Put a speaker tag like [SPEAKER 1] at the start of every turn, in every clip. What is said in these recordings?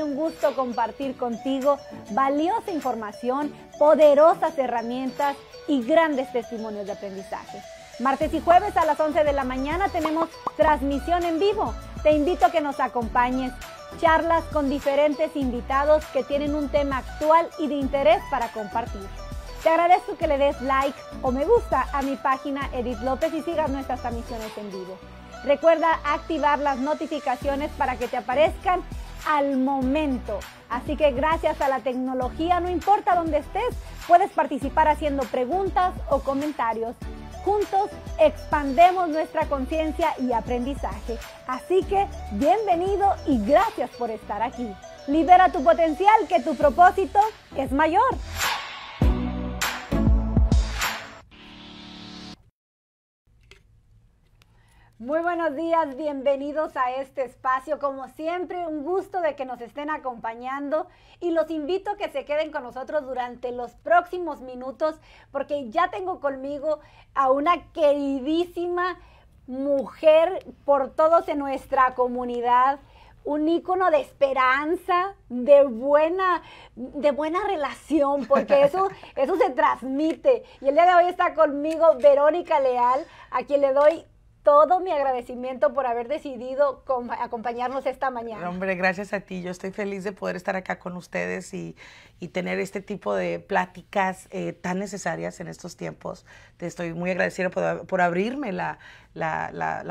[SPEAKER 1] un gusto compartir contigo valiosa información, poderosas herramientas y grandes testimonios de aprendizaje. Martes y jueves a las 11 de la mañana tenemos transmisión en vivo. Te invito a que nos acompañes. Charlas con diferentes invitados que tienen un tema actual y de interés para compartir. Te agradezco que le des like o me gusta a mi página Edith López y sigas nuestras transmisiones en vivo. Recuerda activar las notificaciones para que te aparezcan al momento. Así que gracias a la tecnología, no importa dónde estés, puedes participar haciendo preguntas o comentarios. Juntos expandemos nuestra conciencia y aprendizaje. Así que bienvenido y gracias por estar aquí. Libera tu potencial, que tu propósito es mayor. Muy buenos días, bienvenidos a este espacio. Como siempre, un gusto de que nos estén acompañando y los invito a que se queden con nosotros durante los próximos minutos porque ya tengo conmigo a una queridísima mujer por todos en nuestra comunidad un ícono de esperanza, de buena, de buena relación, porque eso, eso se transmite. Y el día de hoy está conmigo Verónica Leal, a quien le doy todo mi agradecimiento por haber decidido acompañarnos esta mañana.
[SPEAKER 2] Hombre, gracias a ti. Yo estoy feliz de poder estar acá con ustedes y, tener este tipo de pláticas eh, tan necesarias en estos tiempos. Te estoy muy agradecida por, abrirme la,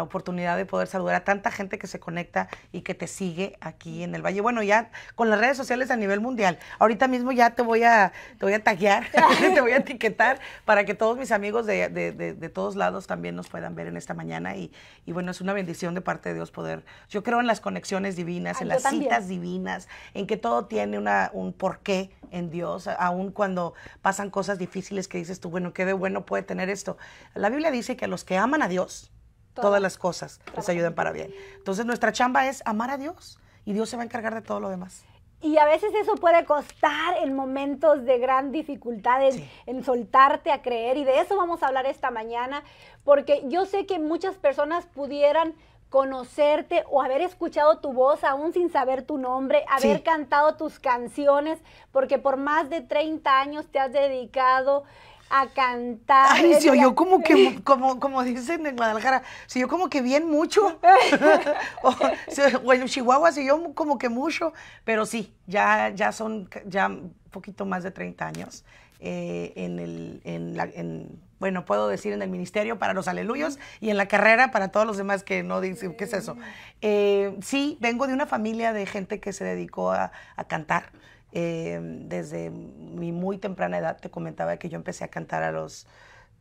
[SPEAKER 2] oportunidad de poder saludar a tanta gente que se conecta y que te sigue aquí en el Valle. Bueno, ya con las redes sociales a nivel mundial. Ahorita mismo ya te voy a, te voy a taggear, te voy a etiquetar para que todos mis amigos de todos lados también nos puedan ver en esta mañana y, bueno, es una bendición de parte de Dios poder. Yo creo en las conexiones divinas, ah, en las citas divinas, en que todo tiene una, un porqué en Dios, aun cuando pasan cosas difíciles que dices tú, bueno, qué de bueno puede tener esto. La Biblia dice que a los que aman a Dios, todas las cosas les ayudan para bien. Entonces nuestra chamba es amar a Dios y Dios se va a encargar de todo lo demás.
[SPEAKER 1] Y a veces eso puede costar en momentos de gran dificultad, en, soltarte a creer. Y de eso vamos a hablar esta mañana, porque yo sé que muchas personas pudieran conocerte o haber escuchado tu voz aún sin saber tu nombre, haber cantado tus canciones, porque por más de 30 años te has dedicado a cantar. Ay, si yo como que,
[SPEAKER 2] como, como dicen en Guadalajara, si yo como que bien mucho, o, en Chihuahua si yo como que mucho, pero sí, ya, ya son ya un poquito más de 30 años eh, en el, bueno, puedo decir en el ministerio para los aleluyos y en la carrera para todos los demás que no dicen, ¿qué es eso? Mm. Eh, sí, vengo de una familia de gente que se dedicó a, a cantar. Em, desde mi muy temprana edad te comentaba que yo empecé a cantar a los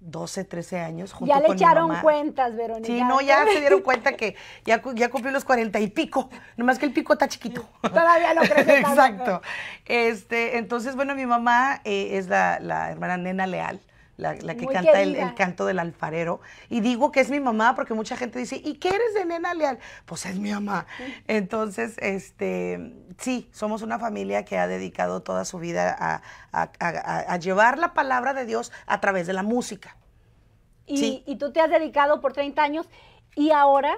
[SPEAKER 2] 12, 13 años. ya le echaron
[SPEAKER 1] cuentas, Verónica. Sí, no, ya se dieron
[SPEAKER 2] cuenta que ya, ya cumplí los cuarenta y pico, nomás que el pico está chiquito. Todavía lo crece. Exacto. Este, entonces, bueno, mi mamá eh, es la, la, hermana Nena Leal la, que canta el, canto del alfarero. Y digo que es mi mamá porque mucha gente dice, ¿y qué eres de nena leal? Pues es mi mamá. Entonces, este, sí, somos una familia que ha dedicado toda su vida a, llevar la palabra de Dios a través de la música. Y,
[SPEAKER 1] y tú te has dedicado por 30 años y ahora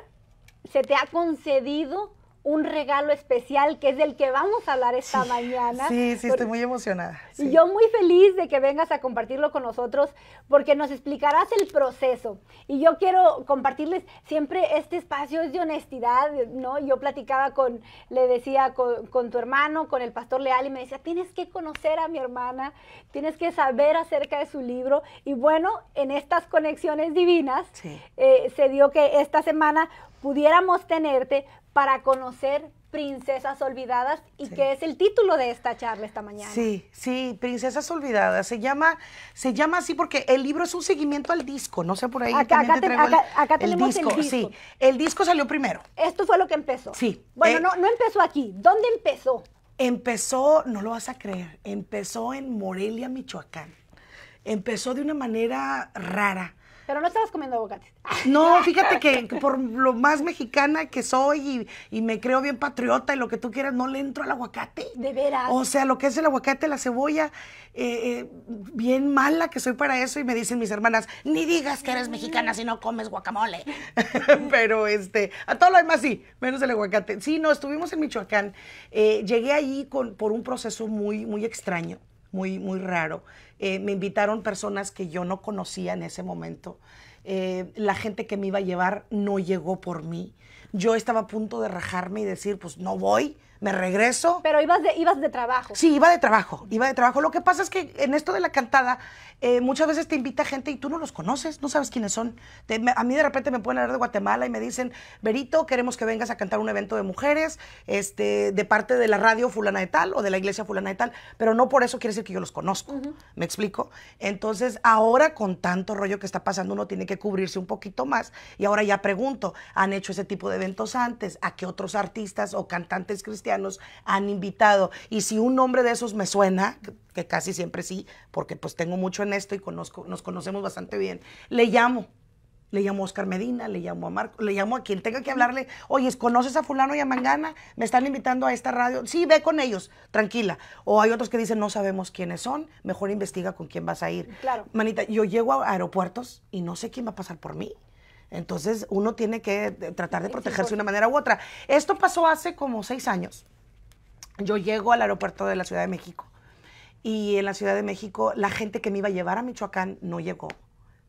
[SPEAKER 1] se te ha concedido un regalo especial que es del que vamos a hablar esta mañana. Sí,
[SPEAKER 2] sí, estoy muy emocionada. Y yo
[SPEAKER 1] muy feliz de que vengas a compartirlo con nosotros porque nos explicarás el proceso. Y yo quiero compartirles siempre este espacio es de honestidad, ¿no? Yo platicaba con, le decía, con, tu hermano, con el pastor Leal y me decía, tienes que conocer a mi hermana, tienes que saber acerca de su libro. Y bueno, en estas conexiones divinas eh, se dio que esta semana pudiéramos tenerte para conocer Princesas Olvidadas y que es el título de esta charla esta mañana.
[SPEAKER 2] Sí, sí, Princesas Olvidadas. Se llama, se llama así porque el libro es un seguimiento al disco, no sé por ahí. Acá, acá, tenemos el disco. Sí, el disco salió primero. Esto fue lo que empezó. Sí. Bueno, eh, no, no empezó aquí. ¿Dónde empezó? Empezó, no lo vas a creer, empezó en Morelia, Michoacán. Empezó de una manera rara
[SPEAKER 1] pero no estabas comiendo aguacate.
[SPEAKER 2] No, fíjate que, por lo más mexicana que soy y, me creo bien patriota y lo que tú quieras, no le entro al aguacate. De veras. O sea, lo que es el aguacate, la cebolla, eh, eh, bien mala que soy para eso. Y me dicen mis hermanas, ni digas que eres mexicana si no comes guacamole. Pero este, a todo lo demás sí, menos el aguacate. Sí, no, estuvimos en Michoacán. Eh, llegué ahí con, por un proceso muy, muy extraño muy, muy raro. Eh, me invitaron personas que yo no conocía en ese momento. Eh, la gente que me iba a llevar no llegó por mí. Yo estaba a punto de rajarme y decir, pues no voy, me regreso. Pero ibas de, ibas de trabajo. Sí, iba de trabajo, iba de trabajo. Lo que pasa es que en esto de la cantada eh, muchas veces te invita gente y tú no los conoces, no sabes quiénes son. a mí de repente me pueden hablar de Guatemala y me dicen, Berito, queremos que vengas a cantar un evento de mujeres este, de parte de la radio fulana de tal o de la iglesia fulana de tal, pero no por eso quiere decir que yo los conozco, ¿me explico? Entonces, ahora con tanto rollo que está pasando, uno tiene que cubrirse un poquito más y ahora ya pregunto, ¿han hecho ese tipo de eventos antes? ¿A qué otros artistas o cantantes cristianos han invitado? Y si un nombre de esos me suena, que casi siempre sí, porque pues tengo mucho en esto y conozco, nos conocemos bastante bien, le llamo. Le llamo a Oscar Medina, le llamo a Marco, le llamo a quien tenga que hablarle. Oye, ¿conoces a fulano y a Mangana? Me están invitando a esta radio. Sí, ve con ellos, tranquila. O hay otros que dicen, no sabemos quiénes son, mejor investiga con quién vas a ir. Claro. Manita, yo llego a aeropuertos y no sé quién va a pasar por mí. Entonces uno tiene que tratar de protegerse de una manera u otra. Esto pasó hace como seis años. Yo llego al aeropuerto de la Ciudad de México y en la Ciudad de México la gente que me iba a llevar a Michoacán no llegó.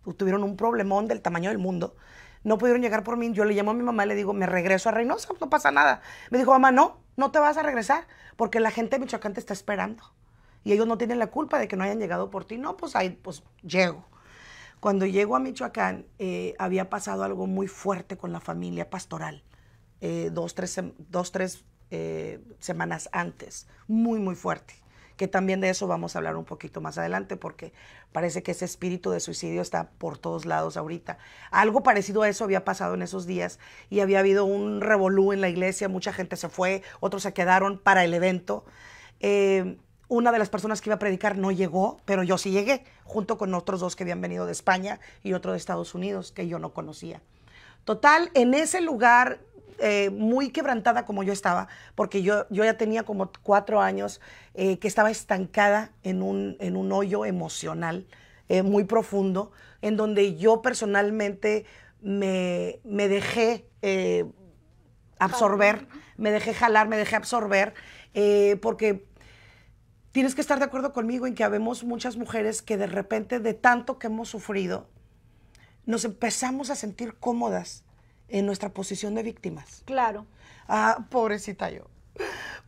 [SPEAKER 2] Pues, tuvieron un problemón del tamaño del mundo. No pudieron llegar por mí. Yo le llamo a mi mamá y le digo, me regreso a Reynosa, no pasa nada. Me dijo, mamá, no, no te vas a regresar porque la gente de Michoacán te está esperando. Y ellos no tienen la culpa de que no hayan llegado por ti. No, pues ahí, pues llego. Cuando llego a Michoacán, eh, había pasado algo muy fuerte con la familia pastoral. Eh, dos, tres, eh, semanas antes. Muy, muy fuerte que también de eso vamos a hablar un poquito más adelante, porque parece que ese espíritu de suicidio está por todos lados ahorita. Algo parecido a eso había pasado en esos días y había habido un revolú en la iglesia, mucha gente se fue, otros se quedaron para el evento. Eh, una de las personas que iba a predicar no llegó, pero yo sí llegué, junto con otros dos que habían venido de España y otro de Estados Unidos que yo no conocía. Total, en ese lugar eh, muy quebrantada como yo estaba, porque yo, yo ya tenía como cuatro años eh, que estaba estancada en un, en un hoyo emocional eh, muy profundo, en donde yo personalmente me, me dejé absorber, me dejé jalar, me dejé absorber, porque tienes que estar de acuerdo conmigo en que habemos muchas mujeres que de repente de tanto que hemos sufrido, nos empezamos a sentir cómodas en nuestra posición de víctimas. Claro. Ah, pobrecita yo.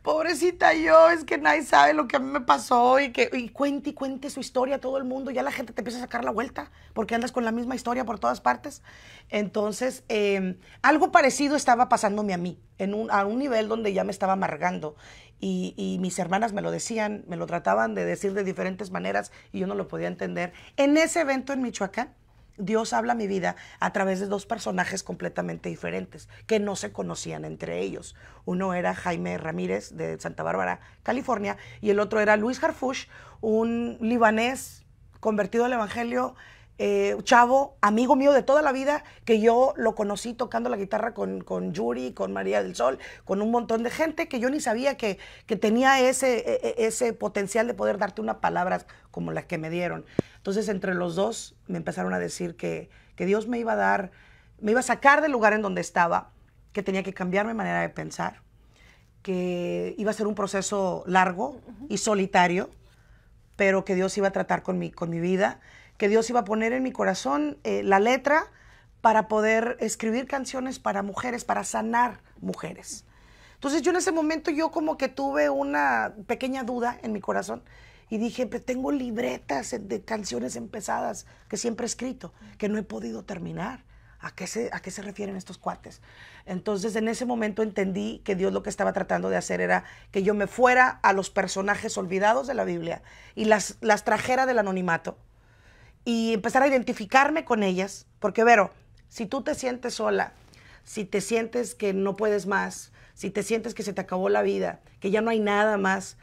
[SPEAKER 2] Pobrecita yo, es que nadie sabe lo que a mí me pasó y que y cuente y cuente su historia a todo el mundo. Ya la gente te empieza a sacar la vuelta porque andas con la misma historia por todas partes. Entonces, em, algo parecido estaba pasándome a mí, en un, a un nivel donde ya me estaba amargando. Y, y, mis hermanas me lo decían, me lo trataban de decir de diferentes maneras y yo no lo podía entender. En ese evento en Michoacán, Dios habla mi vida a través de dos personajes completamente diferentes que no se conocían entre ellos. Uno era Jaime Ramírez de Santa Bárbara, California, y el otro era Luis Harfush, un libanés convertido al Evangelio, eh, chavo, amigo mío de toda la vida, que yo lo conocí tocando la guitarra con, Yuri, con María del Sol, con un montón de gente que yo ni sabía que, tenía ese, e, e, ese potencial de poder darte unas palabras como las que me dieron. Entonces, entre los dos me empezaron a decir que, Dios me iba a dar, me iba a sacar del lugar en donde estaba, que tenía que cambiar mi manera de pensar, que iba a ser un proceso largo y solitario, pero que Dios iba a tratar con mi, con mi vida, que Dios iba a poner en mi corazón eh, la letra para poder escribir canciones para mujeres, para sanar mujeres. Entonces yo en ese momento yo como que tuve una pequeña duda en mi corazón y dije, pero pues, tengo libretas de canciones empezadas que siempre he escrito, que no he podido terminar. ¿A qué, se, ¿A qué se refieren estos cuates? Entonces, en ese momento entendí que Dios lo que estaba tratando de hacer era que yo me fuera a los personajes olvidados de la Biblia y las, las trajera del anonimato y empezar a identificarme con ellas. Porque, Vero, si tú te sientes sola, si te sientes que no puedes más, si te sientes que se te acabó la vida, que ya no hay nada más,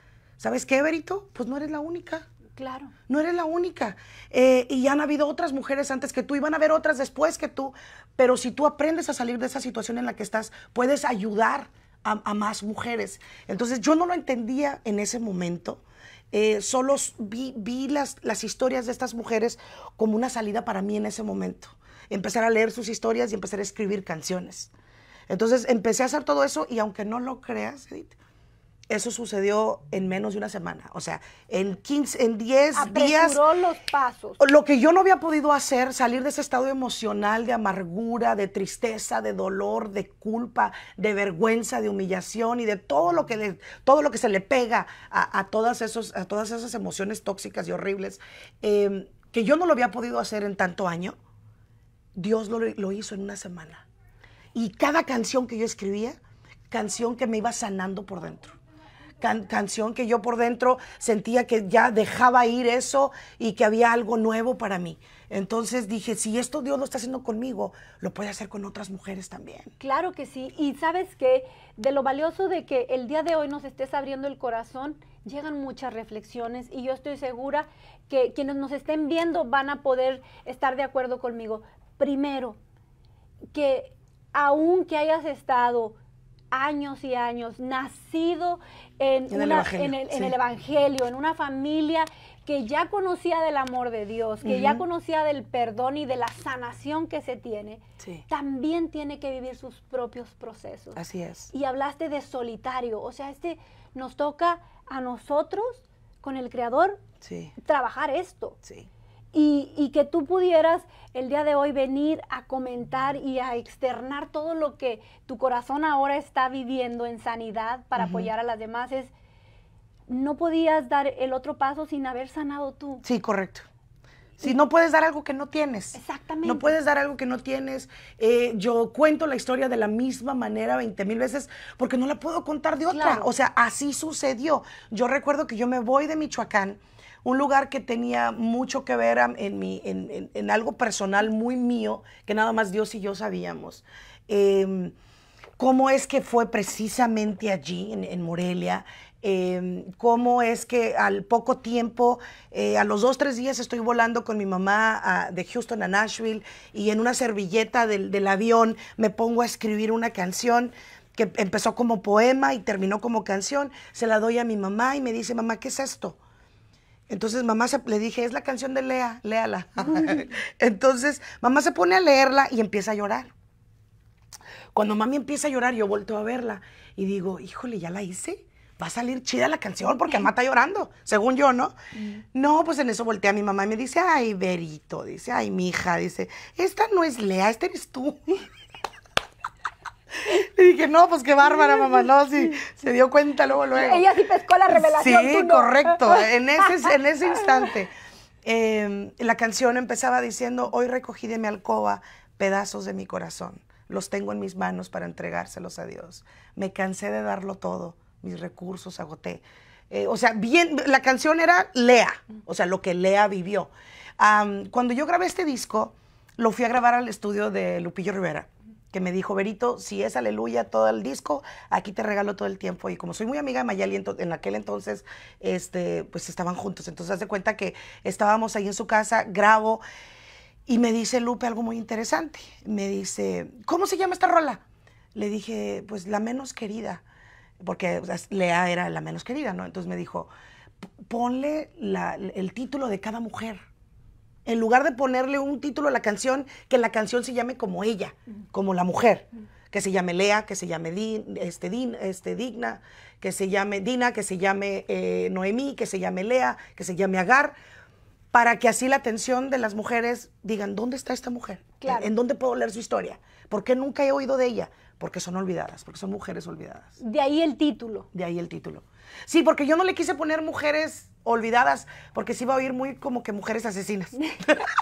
[SPEAKER 2] ¿Sabes qué, Everito? Pues no eres la única. Claro. No eres la única. Eh, y ya han habido otras mujeres antes que tú y van a haber otras después que tú. Pero si tú aprendes a salir de esa situación en la que estás, puedes ayudar a, más mujeres. Entonces yo no lo entendía en ese momento. Eh, solo vi, las, las, historias de estas mujeres como una salida para mí en ese momento. Empezar a leer sus historias y empezar a escribir canciones. Entonces empecé a hacer todo eso y aunque no lo creas, Edith, eso sucedió en menos de una semana. O sea, en 15, en 10 días. los pasos. Lo que yo no había podido hacer, salir de ese estado emocional de amargura, de tristeza, de dolor, de culpa, de vergüenza, de humillación y de todo lo que, todo lo que se le pega a, todas a todas esas emociones tóxicas y horribles, em, que yo no lo había podido hacer en tanto año. Dios lo hizo en una semana. Y cada canción que yo escribía, canción que me iba sanando por dentro canción que yo por dentro sentía que ya dejaba ir eso y que había algo nuevo para mí. Entonces dije, si esto Dios lo está haciendo conmigo, lo puede hacer con otras mujeres también.
[SPEAKER 1] Claro que sí. Y sabes que de lo valioso de que el día de hoy nos estés abriendo el corazón, llegan muchas reflexiones y yo estoy segura que quienes nos estén viendo van a poder estar de acuerdo conmigo. Primero, que aunque hayas estado años y años, nacido en, el, Evangelio, en una familia que ya conocía del amor de Dios, que ya conocía del perdón y de la sanación que se tiene, también tiene que vivir sus propios procesos. Así es. Y hablaste de solitario, o sea, este nos toca a nosotros con el Creador trabajar esto. Sí y, que tú pudieras el día de hoy venir a comentar y a externar todo lo que tu corazón ahora está viviendo en sanidad para apoyar a las demás es no podías dar el otro paso sin haber sanado tú.
[SPEAKER 2] Sí, correcto. Si no puedes dar algo que no tienes. Exactamente. No puedes dar algo que no tienes. Eh, yo cuento la historia de la misma manera 20 mil veces porque no la puedo contar de otra. O sea, así sucedió. Yo recuerdo que yo me voy de Michoacán un lugar que tenía mucho que ver en, en, algo personal muy mío, que nada más Dios y yo sabíamos. Em, ¿Cómo es que fue precisamente allí, en, Morelia? Em, ¿Cómo es que al poco tiempo, eh, a los dos, tres días estoy volando con mi mamá de Houston a Nashville y en una servilleta del avión me pongo a escribir una canción? que empezó como poema y terminó como canción, se la doy a mi mamá y me dice, mamá, ¿qué es esto? Entonces mamá se, le dije, es la canción de Lea, léala. Entonces mamá se pone a leerla y empieza a llorar. Cuando mami empieza a llorar, yo volto a verla y digo, híjole, ya la hice. Va a salir chida la canción porque mamá está llorando, según yo, ¿no? Mm. No, pues en eso volteé a mi mamá y me dice, ay, Berito, dice, ay, hija, dice, esta no es Lea, esta eres tú. dije, no, pues qué bárbara, mamá. No, sí, se dio cuenta luego, luego. Ella sí
[SPEAKER 1] pescó la revelación. Sí, correcto. En ese, en ese
[SPEAKER 2] instante, em, la canción empezaba diciendo, hoy recogí de mi alcoba pedazos de mi corazón. Los tengo en mis manos para entregárselos a Dios. Me cansé de darlo todo. Mis recursos agoté. Eh, o sea, bien, la canción era Lea, o sea, lo que Lea vivió. cuando yo grabé este disco, lo fui a grabar al estudio de Lupillo Rivera que me dijo, Berito, si es aleluya todo el disco, aquí te regalo todo el tiempo. Y como soy muy amiga de Mayali, en aquel entonces, este, pues estaban juntos. Entonces, hace cuenta que estábamos ahí en su casa, grabo, y me dice Lupe algo muy interesante. Me dice, ¿cómo se llama esta rola? Le dije, pues La Menos Querida, porque Lea era La Menos Querida, ¿no? Entonces me dijo, ponle el título de cada mujer en lugar de ponerle un título a la canción, que la canción se llame como ella, como la mujer, que se llame Lea, que se llame Din, este, Din, este, Digna, que se llame Dina, que se llame eh, Noemí, que se llame Lea, que se llame Agar, para que así la atención de las mujeres digan, ¿dónde está esta mujer? Claro. ¿En dónde puedo leer su historia? ¿Por qué nunca he oído de ella? Porque son olvidadas, porque son mujeres olvidadas. De ahí el título. De ahí el título. Sí, porque yo no le quise poner mujeres olvidadas, porque sí iba a oír muy como que mujeres asesinas.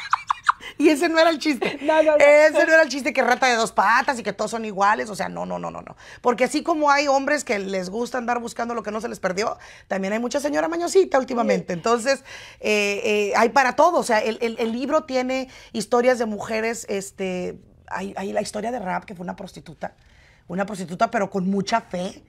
[SPEAKER 2] y ese no era el chiste. Ese no era el chiste que rata de dos patas y que todos son iguales. O sea, no, no, no, no, no. Porque así como hay hombres que les gusta andar buscando lo que no se les perdió, también hay mucha señora mañosita últimamente. Entonces, eh, eh, hay para todo. O sea, el, libro tiene historias de mujeres, este, hay, hay, la historia de Rap, que fue una prostituta. Una prostituta, pero con mucha fe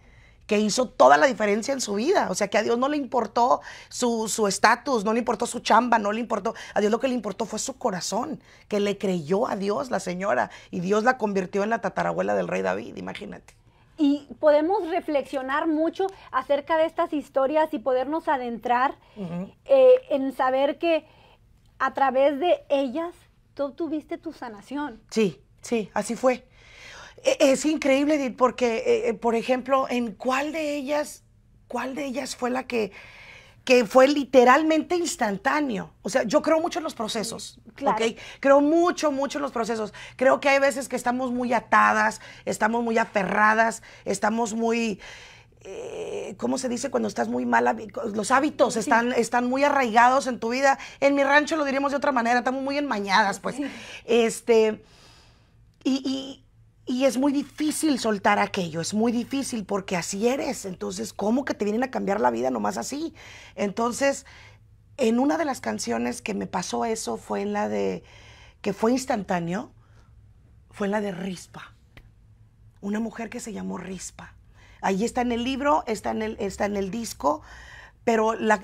[SPEAKER 2] que hizo toda la diferencia en su vida. O sea, que a Dios no le importó su estatus, no le importó su chamba, no le importó. A Dios lo que le importó fue su corazón, que le creyó a Dios la señora y Dios la convirtió en la tatarabuela del rey David, imagínate.
[SPEAKER 1] Y podemos reflexionar mucho acerca de estas historias y podernos adentrar eh, en saber que a través de ellas tú tuviste tu sanación.
[SPEAKER 2] Sí, sí, así fue. E-, es increíble, Edith, porque, eh, eh, por ejemplo, ¿en cuál de ellas, cuál de ellas fue la que, fue literalmente instantáneo? O sea, yo creo mucho en los procesos, mm, ¿ok? Creo mucho, mucho en los procesos. Creo que hay veces que estamos muy atadas, estamos muy aferradas, estamos muy... Eh, ¿cómo se dice cuando estás muy mal? Los hábitos están, están muy arraigados en tu vida. En mi rancho lo diríamos de otra manera, estamos muy enmañadas, pues. Este, y, y es muy difícil soltar aquello, es muy difícil porque así eres. Entonces, ¿cómo que te vienen a cambiar la vida nomás así? Entonces, en una de las canciones que me pasó eso fue en la de, que fue instantáneo, fue en la de Rispa. Una mujer que se llamó Rispa. Ahí está en el libro, está en el, está en el disco, pero la...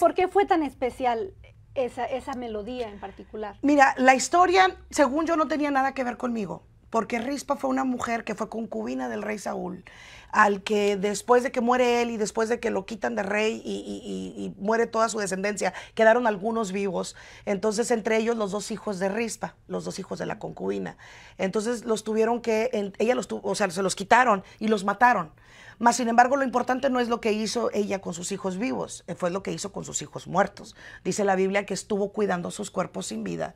[SPEAKER 2] ¿Por,
[SPEAKER 1] qué, fue tan especial esa, esa melodía en particular?
[SPEAKER 2] Mira, la historia, según yo, no tenía nada que ver conmigo porque Rispa fue una mujer que fue concubina del rey Saúl, al que después de que muere él y después de que lo quitan de rey y, muere toda su descendencia, quedaron algunos vivos. Entonces, entre ellos los dos hijos de Rispa, los dos hijos de la concubina. Entonces, los tuvieron que, ella los tuvo, o sea, se los quitaron y los mataron. Mas, sin embargo, lo importante no es lo que hizo ella con sus hijos vivos, eh, fue lo que hizo con sus hijos muertos. Dice la Biblia que estuvo cuidando sus cuerpos sin vida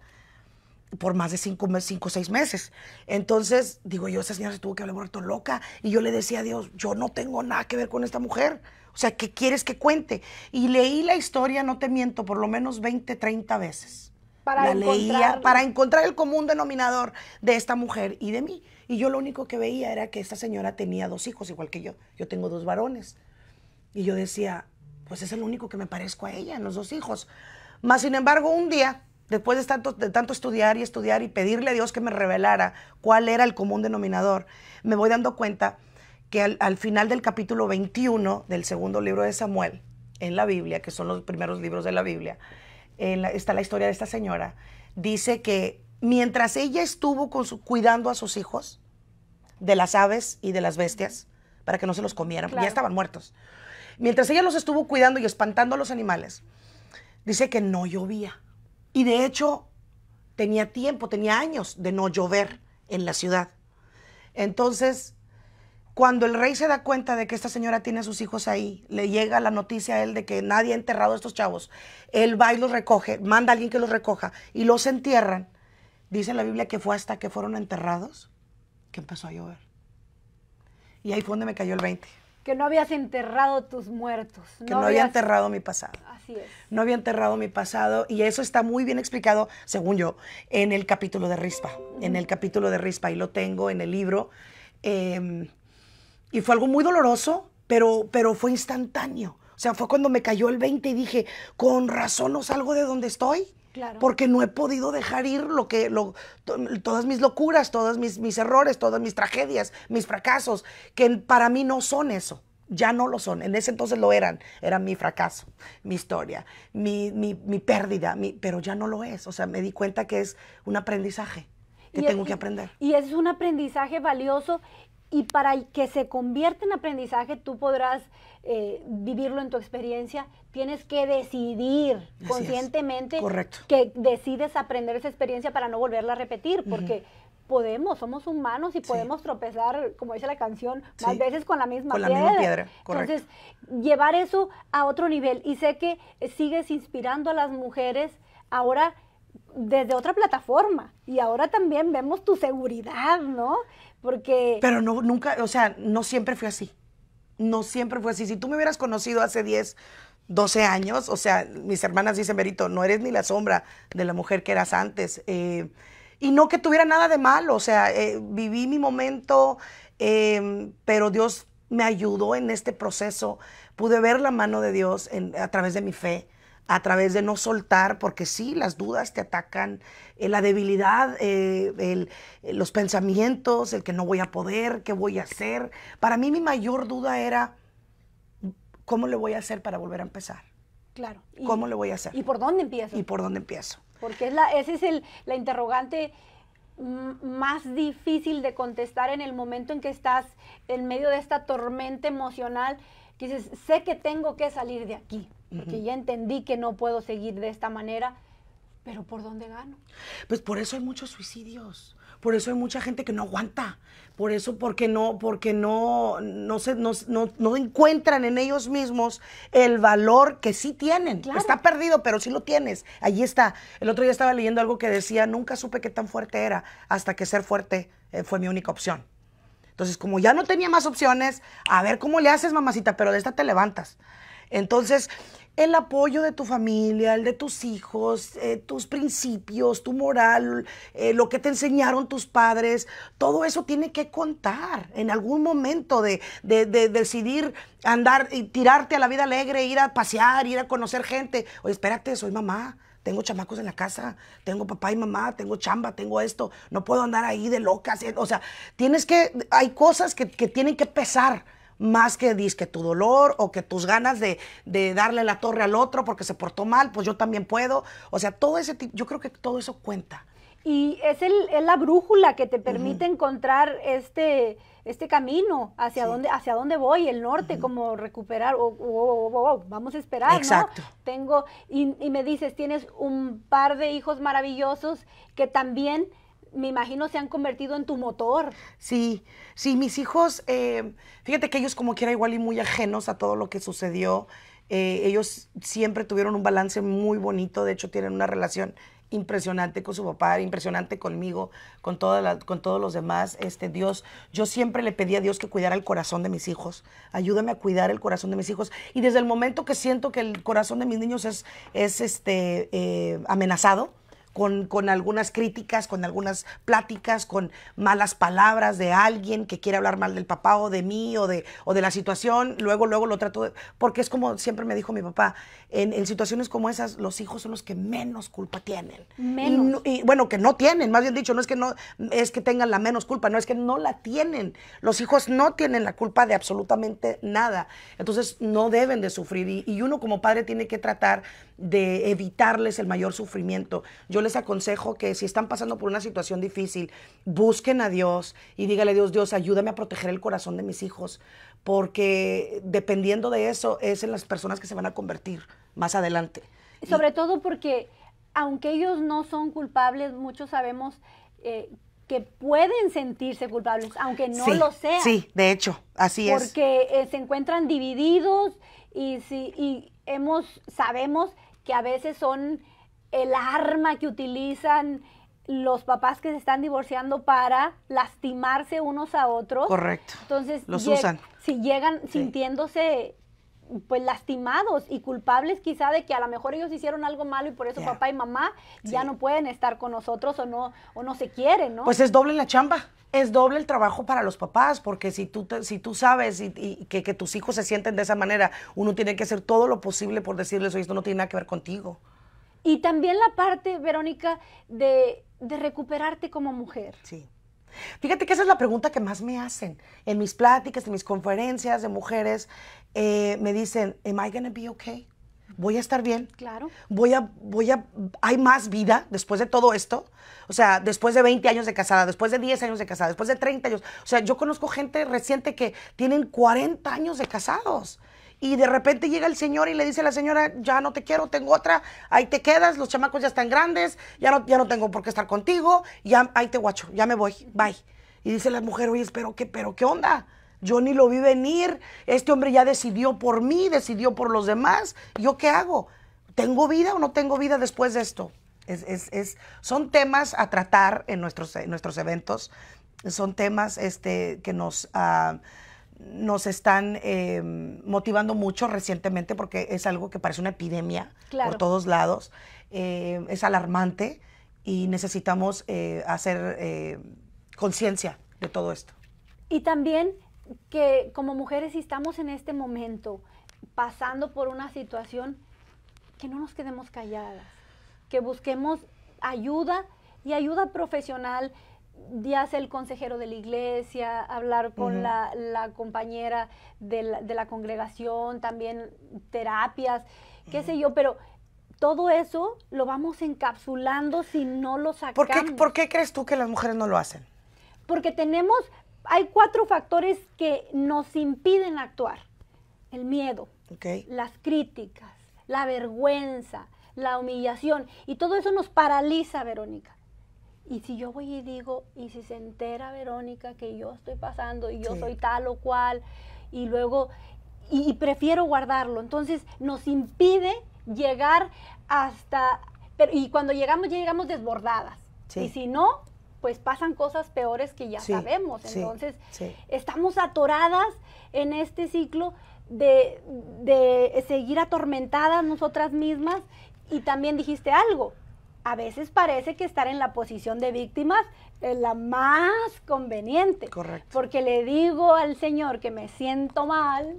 [SPEAKER 2] por más de cinco, cinco o seis meses. Entonces, digo yo, esa señora se tuvo que haber muerto loca. Y yo le decía a Dios, yo no tengo nada que ver con esta mujer. O sea, ¿qué quieres que cuente? Y leí la historia, no te miento, por lo menos 20, 30 veces.
[SPEAKER 1] Para encontrar...
[SPEAKER 2] para encontrar el común denominador de esta mujer y de mí. Y yo lo único que veía era que esta señora tenía dos hijos, igual que yo. Yo tengo dos varones. Y yo decía, pues es el único que me parezco a ella, los dos hijos. Más sin embargo, un día después de tanto, estudiar y estudiar y pedirle a Dios que me revelara cuál era el común denominador, me voy dando cuenta que al, final del capítulo 21 del segundo libro de Samuel, en la Biblia, que son los primeros libros de la Biblia, está la historia de esta señora, dice que mientras ella estuvo cuidando a sus hijos de las aves y de las bestias, para que no se los comieran, porque ya estaban muertos, mientras ella los estuvo cuidando y espantando a los animales, dice que no llovía. Y de hecho, tenía tiempo, tenía años de no llover en la ciudad. Entonces, cuando el rey se da cuenta de que esta señora tiene a sus hijos ahí, le llega la noticia a él de que nadie ha enterrado a estos chavos, él va y los recoge, manda a alguien que los recoja y los entierran. Dice la Biblia que fue hasta que fueron enterrados que empezó a llover. Y ahí fue donde me cayó el 20
[SPEAKER 1] que no habías enterrado tus muertos. No que no, había enterrado
[SPEAKER 2] mi pasado. Así es. No había enterrado mi pasado y eso está muy bien explicado, según yo, en el capítulo de Rispa, en el capítulo de Rispa, y lo tengo en el libro. Em, y fue algo muy doloroso, pero, pero fue instantáneo. O sea, fue cuando me cayó el 20 y dije, con razón no salgo de donde estoy. Porque no he podido dejar ir lo que, lo, todas mis locuras, todos mis, errores, todas mis tragedias, mis fracasos, que para mí no son eso. Ya no lo son. En ese entonces lo eran. Era mi fracaso, mi historia, mi, pérdida, pero ya no lo es. O sea, me di cuenta que es un aprendizaje que y tengo que aprender.
[SPEAKER 1] Y es un aprendizaje valioso y para que se convierta en aprendizaje tú podrás eh, vivirlo en tu experiencia, tienes que decidir conscientemente que decides aprender esa experiencia para no volverla a repetir, porque... podemos, somos humanos y podemos tropezar, como dice la canción, más veces con la misma piedra. Entonces, llevar eso a otro nivel. Y sé que sigues inspirando a las mujeres ahora desde otra plataforma. Y ahora también vemos tu seguridad, ¿no? Porque... Pero
[SPEAKER 2] no, nunca, o sea, no siempre fue así no siempre fue así. Si tú me hubieras conocido hace 10, 12 años, o sea, mis hermanas dicen, Berito, no eres ni la sombra de la mujer que eras antes. Eh, y no que tuviera nada de malo, o sea, eh, viví mi momento, em, pero Dios me ayudó en este proceso. Pude ver la mano de Dios a través de mi fe a través de no soltar, porque sí, las dudas te atacan, eh, la debilidad, eh, eh, los pensamientos, el que no voy a poder, qué voy a hacer. Para mí mi mayor duda era, ¿cómo le voy a hacer para volver a empezar?
[SPEAKER 1] Claro. ¿Cómo le voy a hacer? ¿Y por dónde empiezo? ¿Y
[SPEAKER 2] por dónde empiezo?
[SPEAKER 1] Porque es ese es el, la interrogante más difícil de contestar en el momento en que estás en medio de esta tormenta emocional, que dices, sé que tengo que salir de aquí, porque ya entendí que no puedo seguir de esta manera, pero ¿por dónde gano?
[SPEAKER 2] Pues por eso hay muchos suicidios, por eso hay mucha gente que no aguanta, por eso porque no, porque no, no, se, no, no, encuentran en ellos mismos el valor que sí tienen. Está perdido, pero sí lo tienes, allí está. El otro día estaba leyendo algo que decía, nunca supe qué tan fuerte era, hasta que ser fuerte eh, fue mi única opción. Entonces, como ya no tenía más opciones, a ver cómo le haces, mamacita, pero de esta te levantas. Entonces, el apoyo de tu familia, el de tus hijos, eh, tus principios, tu moral, eh, lo que te enseñaron tus padres, todo eso tiene que contar en algún momento de, decidir andar y tirarte a la vida alegre, ir a pasear, ir a conocer gente. Oye, espérate, soy mamá tengo chamacos en la casa, tengo papá y mamá, tengo chamba, tengo esto, no puedo andar ahí de loca, O sea, tienes que, hay cosas que, que tienen que pesar más que disque tu dolor o que tus ganas de, darle la torre al otro porque se portó mal, pues yo también puedo. O sea, todo ese tipo, yo creo que todo eso cuenta.
[SPEAKER 1] Y es, el, es la brújula que te permite encontrar este, este camino, hacia, dónde, hacia dónde voy, el norte, como recuperar, o, vamos a esperar, Exacto. ¿no? Tengo, y me dices, tienes un par de hijos maravillosos
[SPEAKER 2] que también me imagino, se han convertido en tu motor. Sí, sí, mis hijos, eh, fíjate que ellos como quiera igual y muy ajenos a todo lo que sucedió. Eh, ellos siempre tuvieron un balance muy bonito, de hecho tienen una relación impresionante con su papá, impresionante conmigo, con, toda con todos los demás. Este, Dios, yo siempre le pedí a Dios que cuidara el corazón de mis hijos. Ayúdame a cuidar el corazón de mis hijos. Y desde el momento que siento que el corazón de mis niños es, es este, eh, amenazado, con, algunas críticas, con algunas pláticas, con malas palabras de alguien que quiere hablar mal del papá o de mí o de, o de la situación, luego, luego lo trato Porque es como siempre me dijo mi papá, en, situaciones como esas, los hijos son los que menos culpa tienen. Menos. Y, bueno, que no tienen, más bien dicho, no es que no, es que tengan la menos culpa, no, es que no la tienen. Los hijos no tienen la culpa de absolutamente nada. Entonces, no deben de sufrir. y uno como padre tiene que tratar de evitarles el mayor sufrimiento. Yo les aconsejo que si están pasando por una situación difícil, busquen a Dios y dígale, Dios, Dios, ayúdame a proteger el corazón de mis hijos, porque dependiendo de eso es en las personas que se van a convertir más adelante.
[SPEAKER 1] Sobre todo porque, aunque ellos no son culpables, muchos sabemos eh, que pueden sentirse culpables, aunque no lo sean. Sí,
[SPEAKER 2] de hecho, así es.
[SPEAKER 1] Porque eh, se encuentran divididos y, si, y hemos, sabemos que a veces son el arma que utilizan los papás que se están divorciando para lastimarse unos a otros. Correcto. Entonces, los usan. Si llegan sintiéndose pues lastimados y culpables quizá de que a lo mejor ellos hicieron algo malo y por eso papá y mamá ya no pueden estar con nosotros o no o no se quieren, ¿no? Pues es doble
[SPEAKER 2] la chamba. Es doble el trabajo para los papás, porque si tú, si tú sabes y, que, tus hijos se sienten de esa manera, uno tiene que hacer todo lo posible por decirles, oye, esto no tiene nada que ver contigo.
[SPEAKER 1] Y también la parte, Verónica, de, de recuperarte como mujer.
[SPEAKER 2] Sí Fíjate que esa es la pregunta que más me hacen en mis pláticas, en mis conferencias de mujeres. Eh, me dicen, ¿am I gonna be okay? ¿Voy a estar bien? Claro. ¿Voy a, hay más vida después de todo esto? O sea, después de 20 años de casada, después de 10 años de casada, después de 30 años. O sea, yo conozco gente reciente que tienen 40 años de casados y de repente llega el señor y le dice a la señora, ya no te quiero, tengo otra, ahí te quedas, los chamacos ya están grandes, ya no, ya no tengo por qué estar contigo, ya, ahí te guacho, ya me voy, bye. Y dice la mujer, oye, pero qué, pero qué onda. Yo ni lo vi venir, este hombre ya decidió por mí, decidió por los demás, ¿yo qué hago? ¿Tengo vida o no tengo vida después de esto? Es, son temas a tratar en nuestros, nuestros eventos, son temas este, que nos... Ah, nos están eh, motivando mucho recientemente porque es algo que parece una epidemia por todos lados. Eh, es alarmante y necesitamos eh, hacer conciencia de todo esto. Y
[SPEAKER 1] también que como mujeres estamos en este momento pasando por una situación, que no nos quedemos calladas, que busquemos ayuda y ayuda profesional ya el consejero de la iglesia, hablar con la, compañera de la, congregación, también terapias, qué sé yo, pero todo eso lo vamos encapsulando si no lo sacamos. ¿Por qué,
[SPEAKER 2] crees tú que las mujeres no lo hacen?
[SPEAKER 1] Porque tenemos, hay cuatro factores que nos impiden actuar. El miedo, las críticas, la vergüenza, la humillación. Y todo eso nos paraliza, Verónica. Y si yo voy y digo, y si se entera Verónica que yo estoy pasando y yo soy tal o cual, y luego, y, prefiero guardarlo. Entonces nos impide llegar hasta, pero, y cuando llegamos ya llegamos desbordadas. Y si no, pues pasan cosas peores que ya sabemos. Entonces, estamos atoradas en este ciclo de, de, seguir atormentadas nosotras mismas. Y también dijiste algo, a veces parece que estar en la posición de víctimas es la más conveniente. Correcto. Porque le digo al Señor que me siento mal,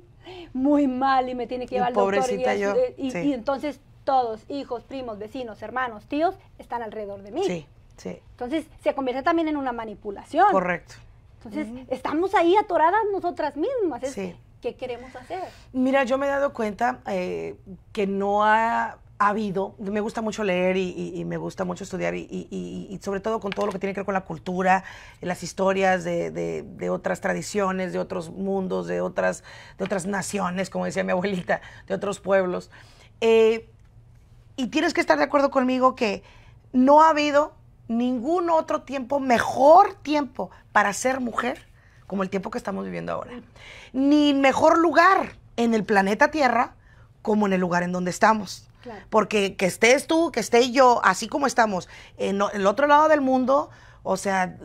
[SPEAKER 1] muy mal, y me tiene que llevar al pobrecita doctor. Y, Y, entonces todos, hijos, primos, vecinos, hermanos, tíos, están alrededor de mí. Sí, sí. Entonces se convierte también en una manipulación. Correcto. Entonces estamos ahí atoradas nosotras mismas. Es, sí. ¿Qué queremos hacer?
[SPEAKER 2] Mira, yo me he dado cuenta eh, que no ha ha habido, me gusta mucho leer y, me gusta mucho estudiar y, sobre todo con todo lo que tiene que ver con la cultura, las historias de, otras tradiciones, de otros mundos, de otras, naciones, como decía mi abuelita, de otros pueblos. Eh, y tienes que estar de acuerdo conmigo que no ha habido ningún otro tiempo, mejor tiempo para ser mujer como el tiempo que estamos viviendo ahora. Ni mejor lugar en el planeta Tierra como en el lugar en donde estamos. Porque que estés tú, que esté yo, así como estamos, en el otro lado del mundo, o sea,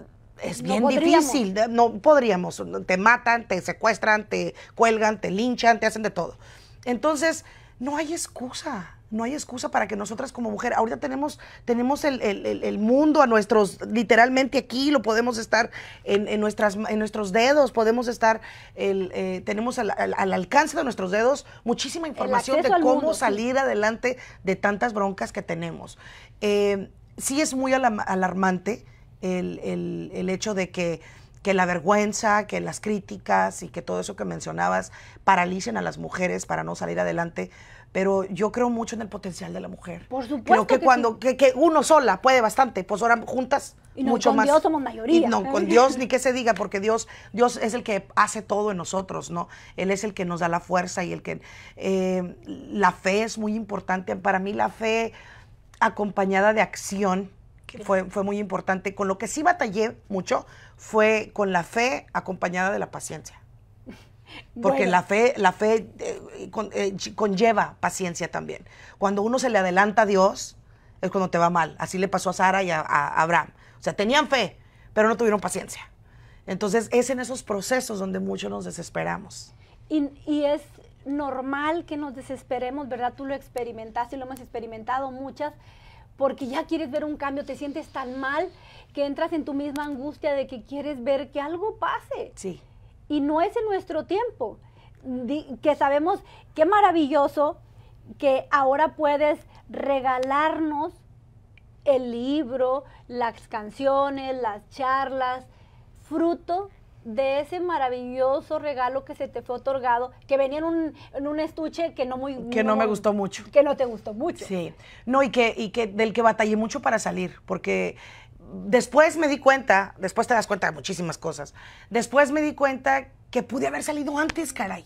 [SPEAKER 2] es bien difícil. No podríamos. Te matan, te secuestran, te cuelgan, te linchan, te hacen de todo. Entonces, no hay excusa no hay excusa para que nosotras como mujer, ahorita tenemos, tenemos el, mundo a nuestros, literalmente aquí, lo podemos estar en, nuestras, en nuestros dedos, podemos estar, eh, tenemos al, alcance de nuestros dedos muchísima información de cómo salir adelante de tantas broncas que tenemos. Eh, sí es muy alarmante el, hecho de que que la vergüenza, que las críticas y que todo eso que mencionabas paralicen a las mujeres para no salir adelante. Pero yo creo mucho en el potencial de la mujer.
[SPEAKER 1] Por supuesto. Creo que, cuando
[SPEAKER 2] que, uno sola puede bastante, pues ahora juntas y mucho con más. Dios somos mayoría. Y no, con Dios ni que se diga, porque Dios, Dios es el que hace todo en nosotros, ¿no? Él es el que nos da la fuerza y el que. Eh, la fe es muy importante. Para mí, la fe acompañada de acción que fue, fue muy importante. Con lo que sí batallé mucho fue con la fe acompañada de la paciencia. Porque la fe, la fe eh, eh, conlleva paciencia también. Cuando uno se le adelanta a Dios, es cuando te va mal. Así le pasó a Sara y a, Abraham. O sea, tenían fe, pero no tuvieron paciencia. Entonces, es en esos procesos donde mucho nos desesperamos.
[SPEAKER 1] Y, y es normal que nos desesperemos, ¿verdad? Tú lo experimentaste y lo hemos experimentado muchas porque ya quieres ver un cambio, te sientes tan mal que entras en tu misma angustia de que quieres ver que algo pase. Sí. Y no es en nuestro tiempo, que sabemos qué maravilloso que ahora puedes regalarnos el libro, las canciones, las charlas, fruto de ese maravilloso regalo que se te fue otorgado, que venía en un, en un estuche que no muy... Que no, me gustó
[SPEAKER 2] mucho. Que no te gustó mucho. Sí, no, y que, y que del que batallé mucho para salir, porque después me di cuenta, después te das cuenta de muchísimas cosas, después me di cuenta que pude haber salido antes, caray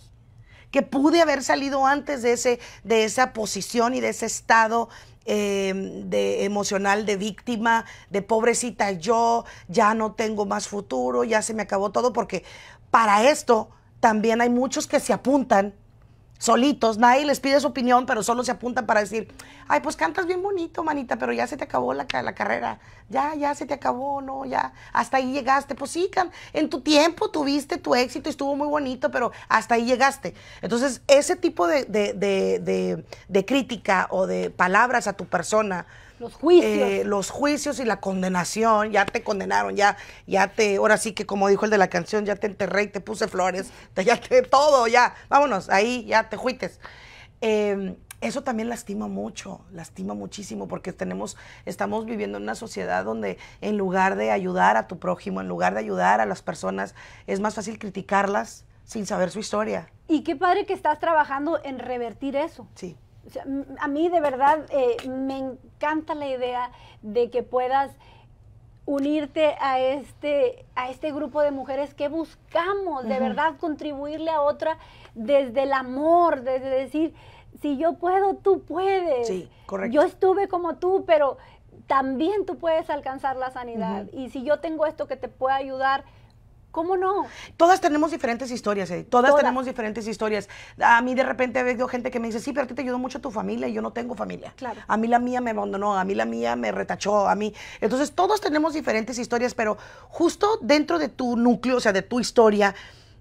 [SPEAKER 2] que pude haber salido antes de, ese, de esa posición y de ese estado em, de emocional de víctima, de pobrecita yo, ya no tengo más futuro, ya se me acabó todo, porque para esto también hay muchos que se apuntan solitos, nadie les pide su opinión, pero solo se apuntan para decir, ay, pues cantas bien bonito, manita, pero ya se te acabó la, la carrera, ya, ya se te acabó, no, ya, hasta ahí llegaste, pues sí, can, en tu tiempo tuviste tu éxito, estuvo muy bonito, pero hasta ahí llegaste. Entonces, ese tipo de, de crítica o de palabras a tu persona,
[SPEAKER 1] los juicios. Eh,
[SPEAKER 2] los juicios y la condenación, ya te condenaron, ya, ya te, ahora sí que como dijo el de la canción, ya te enterré y te puse flores, ya te, todo, ya, vámonos, ahí ya te juites. Em, eso también lastima mucho, lastima muchísimo porque tenemos, estamos viviendo en una sociedad donde en lugar de ayudar a tu prójimo, en lugar de ayudar a las personas, es más fácil criticarlas sin saber su historia.
[SPEAKER 1] Y qué padre que estás trabajando en revertir eso. Sí a mí de verdad eh, me encanta la idea de que puedas unirte a este, a este grupo de mujeres que buscamos de verdad contribuirle a otra desde el amor, desde decir, si yo puedo, tú puedes. Sí, correcto. Yo estuve como tú, pero también tú puedes alcanzar la sanidad. Y si yo
[SPEAKER 2] tengo esto que te pueda ayudar, ¿Cómo no? Todas tenemos diferentes historias, eh, Todas, tenemos diferentes historias. A mí de repente veo gente que me dice, sí, pero a ti te ayudó mucho tu familia y yo no tengo familia. Claro. A mí la mía me abandonó, a mí la mía me retachó, a mí. Entonces, todos tenemos diferentes historias, pero justo dentro de tu núcleo, o sea, de tu historia,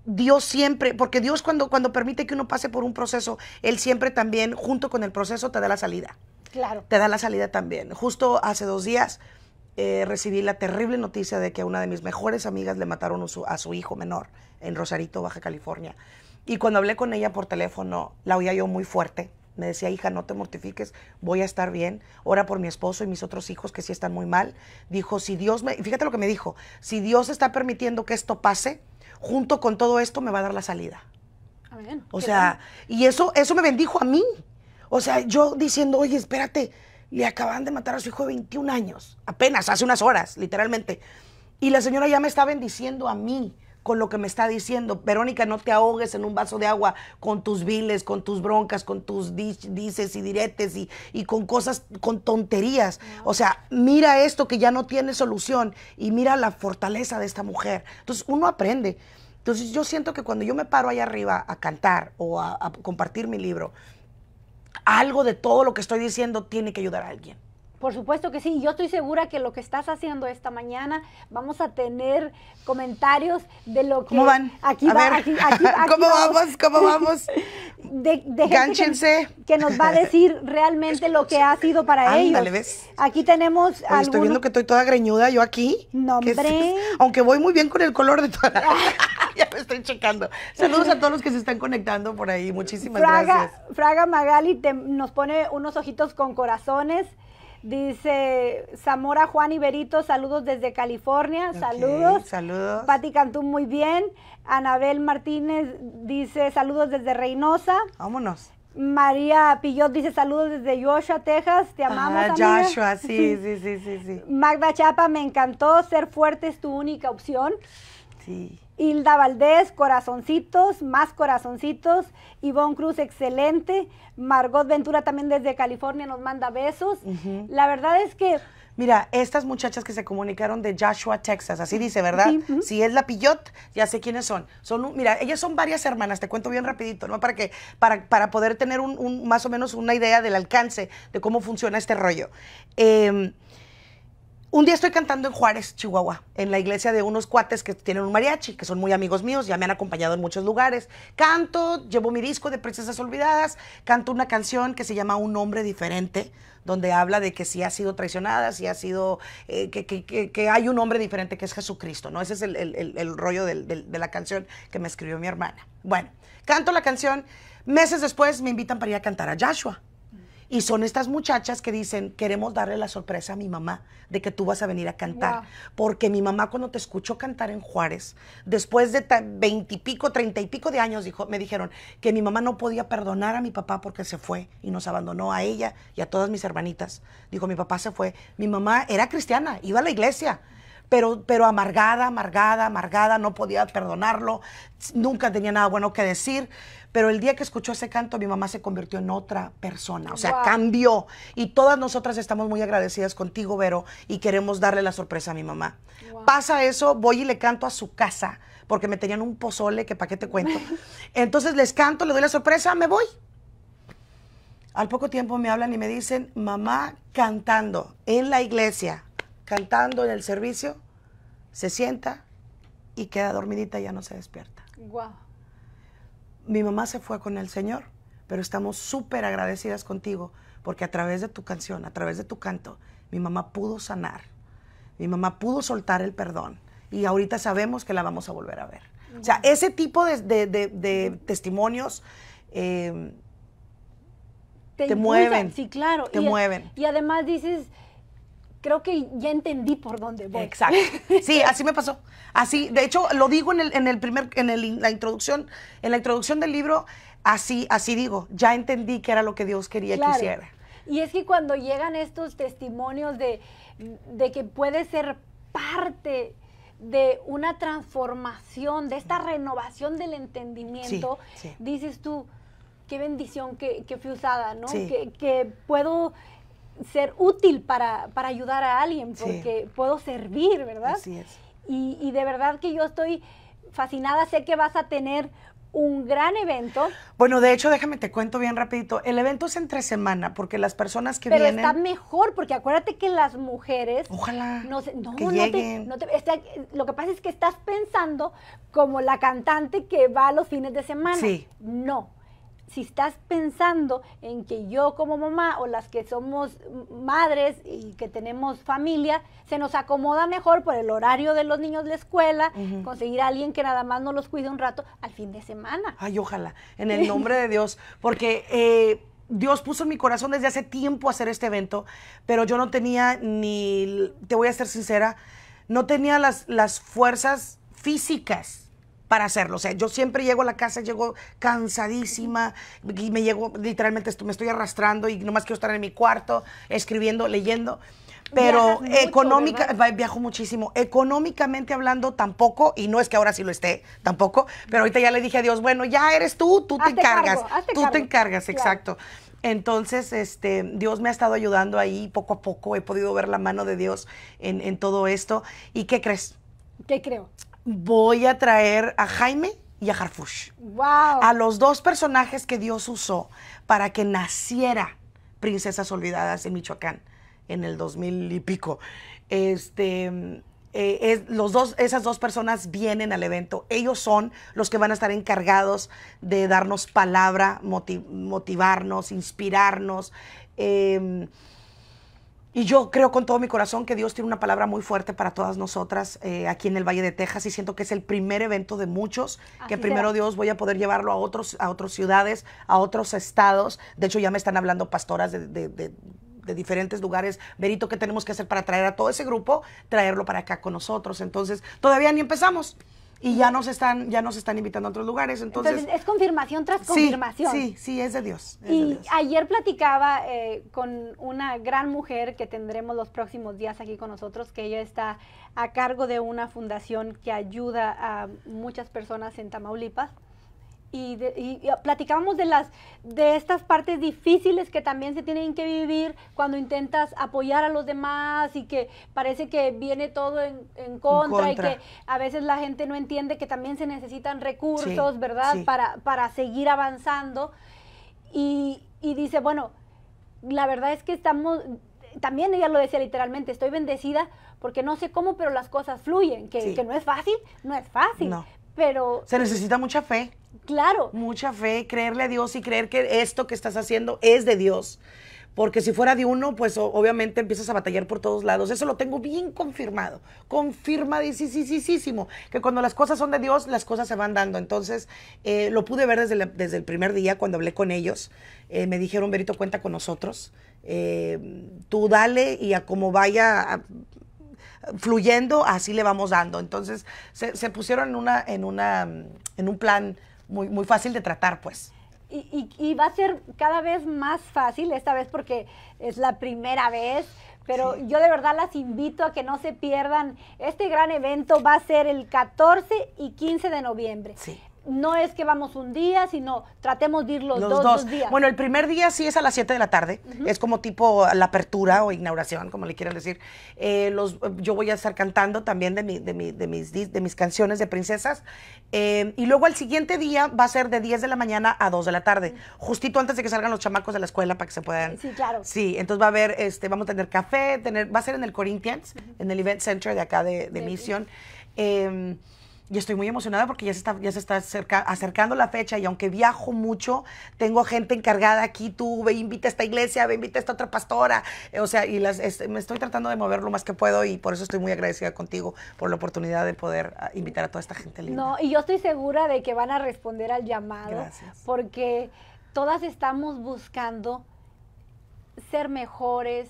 [SPEAKER 2] Dios siempre, porque Dios cuando, cuando permite que uno pase por un proceso, Él siempre también, junto con el proceso, te da la salida. Claro. Te da la salida también. Justo hace dos días eh, recibí la terrible noticia de que a una de mis mejores amigas le mataron a su, hijo menor en Rosarito, Baja California. Y cuando hablé con ella por teléfono, la oía yo muy fuerte. Me decía, hija, no te mortifiques, voy a estar bien. Ora por mi esposo y mis otros hijos que sí están muy mal. Dijo, si Dios me, fíjate lo que me dijo, si Dios está permitiendo que esto pase, junto con todo esto me va a dar la salida.
[SPEAKER 1] Amén. Ah, o sea,
[SPEAKER 2] y eso, eso me bendijo a mí. O sea, yo diciendo, oye, espérate, le acaban de matar a su hijo de 21 años, apenas, hace unas horas, literalmente. Y la señora ya me está bendiciendo a mí con lo que me está diciendo. Verónica, no te ahogues en un vaso de agua con tus viles, con tus broncas, con tus dices y diretes y, con cosas, con tonterías. O sea, mira esto que ya no tiene solución y mira la fortaleza de esta mujer. Entonces, uno aprende. Entonces, yo siento que cuando yo me paro allá arriba a cantar o a compartir mi libro, algo de todo lo que estoy diciendo tiene que ayudar a alguien.
[SPEAKER 1] Por supuesto que sí, yo estoy segura que lo que estás haciendo esta mañana, vamos a tener comentarios de lo que... ¿Cómo van? Aquí a va, ¿Cómo vamos? ¿Cómo vamos? De, que, nos va a decir realmente lo que ha sido para Ándale, ¿ves? Aquí tenemos... Estoy viendo que
[SPEAKER 2] estoy toda greñuda yo aquí. No, Aunque voy muy bien con el color de toda la... ya me estoy checando. Saludos a todos los que se están conectando por ahí. Muchísimas gracias.
[SPEAKER 1] Fraga Magali nos pone unos ojitos con corazones. Dice Zamora Juan Iberito, saludos desde California, saludos. Saludos. Pati Cantú, muy bien. Anabel Martínez dice saludos desde Reynosa. Vámonos. María Pillot dice saludos desde Joshua, Texas. Te amamos. Ah, Joshua, sí, sí,
[SPEAKER 2] sí, sí, sí.
[SPEAKER 1] Magda Chapa, me encantó. Ser fuerte es tu única opción. Sí. Hilda Valdés, corazoncitos, más corazoncitos. Ivonne Cruz, excelente. Margot
[SPEAKER 2] Ventura también desde California nos manda besos. La verdad es que... Mira, estas muchachas que se comunicaron de Joshua, Texas, así dice, ¿verdad? Sí, Si es la Pillot, ya sé quiénes son. Son, mira, ellas son varias hermanas, te cuento bien rapidito, ¿no? Para que, para, para poder tener un, un, más o menos una idea del alcance de cómo funciona este rollo. Eh, un día estoy cantando en Juárez, Chihuahua, en la iglesia de unos cuates que tienen un mariachi, que son muy amigos míos, ya me han acompañado en muchos lugares. Canto, llevo mi disco de Princesas Olvidadas, canto una canción que se llama Un hombre diferente, donde habla de que si ha sido traicionada, si ha sido, eh, que, hay un hombre diferente que es Jesucristo, ¿no? Ese es el, rollo de la canción que me escribió mi hermana. Bueno, canto la canción, meses después me invitan para ir a cantar a Joshua y son estas muchachas que dicen, queremos darle la sorpresa a mi mamá de que tú vas a venir a cantar. Porque mi mamá cuando te escuchó cantar en Juárez, después de veintipico, treinta y pico de años, dijo, me dijeron que mi mamá no podía perdonar a mi papá porque se fue y nos abandonó a ella y a todas mis hermanitas. Dijo, mi papá se fue. Mi mamá era cristiana, iba a la iglesia pero, amargada, amargada, amargada, no podía perdonarlo, nunca tenía nada bueno que decir. Pero el día que escuchó ese canto, mi mamá se convirtió en otra persona, o sea, cambió. Y todas nosotras estamos muy agradecidas contigo, Vero, y queremos darle la sorpresa a mi mamá. Pasa eso, voy y le canto a su casa, porque me tenían un pozole, que para qué te cuento. Entonces les canto, le doy la sorpresa, me voy. Al poco tiempo me hablan y me dicen, mamá cantando en la iglesia cantando en el servicio, se sienta y queda dormidita y ya no se despierta. Wow. Mi mamá se fue con el Señor, pero estamos súper agradecidas contigo porque a través de tu canción, a través de tu canto, mi mamá pudo sanar, mi mamá pudo soltar el perdón y ahorita sabemos que la vamos a volver a ver. O sea, ese tipo de, testimonios... Eh,
[SPEAKER 1] te, mueven. Sí,
[SPEAKER 2] claro. Te mueven. Y además dices, creo que ya entendí por dónde voy. Exacto. Sí, así me pasó. Así, de hecho, lo digo en el, en el primer, en el, la introducción, en la introducción del libro, así, así digo, ya entendí que era lo que Dios quería que hiciera.
[SPEAKER 1] Y es que cuando llegan estos testimonios de, que puede ser parte de una transformación, de esta renovación del entendimiento, dices tú, qué bendición que, fui usada, ¿no? Que, que puedo ser útil para, ayudar a alguien, porque puedo servir, ¿verdad? Así es. Y, de verdad que yo estoy fascinada, sé que vas a tener un gran evento.
[SPEAKER 2] Bueno, de hecho, déjame te cuento bien rapidito. El evento es entre semana, porque las personas que vienen... Pero está
[SPEAKER 1] mejor, porque acuérdate que las mujeres... Ojalá No, no, no lleguen. lo que pasa es que estás pensando como la cantante que va a los fines de semana. Sí. No, si estás pensando en que yo como mamá o las que somos madres y que tenemos familia, se nos acomoda mejor por el horario de los niños de la escuela, conseguir a alguien que nada más no los cuide un rato
[SPEAKER 2] al fin de semana. Ay, ojalá, en el nombre de Dios, porque... Eh, Dios puso en mi corazón desde hace tiempo hacer este evento, pero yo no tenía ni, te voy a ser sincera, no tenía las, las fuerzas físicas para hacerlo. O sea, yo siempre llego a la casa, llego cansadísima y me llego, literalmente me estoy arrastrando y nomás quiero estar en mi cuarto escribiendo, leyendo. Pero económica, viajo muchísimo. Económicamente hablando, tampoco, y no es que ahora sí lo esté, tampoco, pero ahorita ya le dije a Dios, bueno, ya eres tú, tú te encargas. tú te encargas, exacto. Entonces, este, Dios me ha estado ayudando ahí poco a poco, he podido ver la mano de Dios en todo esto. ¿Y qué crees? ¿Qué creo? voy a traer a Jaime y a Harfush. A los dos personajes que Dios usó para que naciera Princesas Olvidadas en Michoacán en el 2000 y pico. Este, eh, es, los dos, esas dos personas vienen al evento. Ellos son los que van a estar encargados de darnos palabra, motivarnos, inspirarnos. Em, y yo creo con todo mi corazón que Dios tiene una palabra muy fuerte para todas nosotras eh, aquí en el Valle de Texas y siento que es el primer evento de muchos, que primero Dios voy a poder llevarlo a otros, a otras ciudades, a otros estados. De hecho, ya me están hablando pastoras de, de, de de diferentes lugares. Verito, ¿qué tenemos que hacer para traer a todo ese grupo? Traerlo para acá con nosotros. Entonces, todavía ni empezamos y ya nos están ya nos están invitando a otros lugares entonces, es
[SPEAKER 1] confirmación tras confirmación sí
[SPEAKER 2] sí, es de Dios y
[SPEAKER 1] ayer platicaba eh, con una gran mujer que tendremos los próximos días aquí con nosotros que ella está a cargo de una fundación que ayuda a muchas personas en Tamaulipas y, de, platicábamos de las de estas partes difíciles que también se tienen que vivir cuando intentas apoyar a los demás y que parece que viene todo en, contra, y que a veces la gente no entiende que también se necesitan recursos, ¿verdad? Para, seguir avanzando. Y, dice, bueno, la verdad es que estamos, también ella lo decía literalmente, estoy bendecida porque no sé cómo, pero las cosas fluyen, que, no es fácil, no es fácil. Pero, se necesita
[SPEAKER 2] mucha fe. Claro. Mucha fe, creerle a Dios y creer que esto que estás haciendo es de Dios. Porque si fuera de uno, pues obviamente empiezas a batallar por todos lados. Eso lo tengo bien confirmado. Confirmadísimo. Que cuando las cosas son de Dios, las cosas se van dando. Entonces, eh, lo pude ver desde, desde, el primer día cuando hablé con ellos. Eh, me dijeron, Berito, cuenta con nosotros. Eh, tú dale y a como vaya. fluyendo, así le vamos dando. Entonces se, se pusieron en una, en una, en un plan muy, muy fácil de tratar, pues.
[SPEAKER 1] Y, va a ser cada vez más fácil esta vez porque es la primera vez. Pero yo de verdad las invito a que no se pierdan. Este gran evento va a ser el 14 y 15 de noviembre. Sí no es que vamos un día, sino tratemos de ir los, dos, días.
[SPEAKER 2] Bueno, el primer día sí es a las 7 de la tarde, es como tipo la apertura o inauguración, como le quieran decir. Eh, los, yo voy a estar cantando también de, de, mis, de mis canciones de princesas. Eh, y luego el siguiente día va a ser de 10 de la mañana a 2 de la tarde, justito antes de que salgan los chamacos de la escuela para que se puedan... Sí, claro. Sí, entonces va a haber, este, vamos a tener café, tener, va a ser en el Corinthians, en el Event Center de acá de, de Misión y estoy muy emocionada porque ya se está, ya se está acercando la fecha y aunque viajo mucho, tengo gente encargada aquí, tú ve, invita a esta iglesia, ve, invita a esta otra pastora, eh, o sea, y me estoy tratando de mover lo más que puedo y por eso estoy muy agradecida contigo por la oportunidad de poder ah, invitar a toda esta gente linda. No,
[SPEAKER 1] y yo estoy segura de que van a responder al llamado porque todas estamos buscando ser mejores,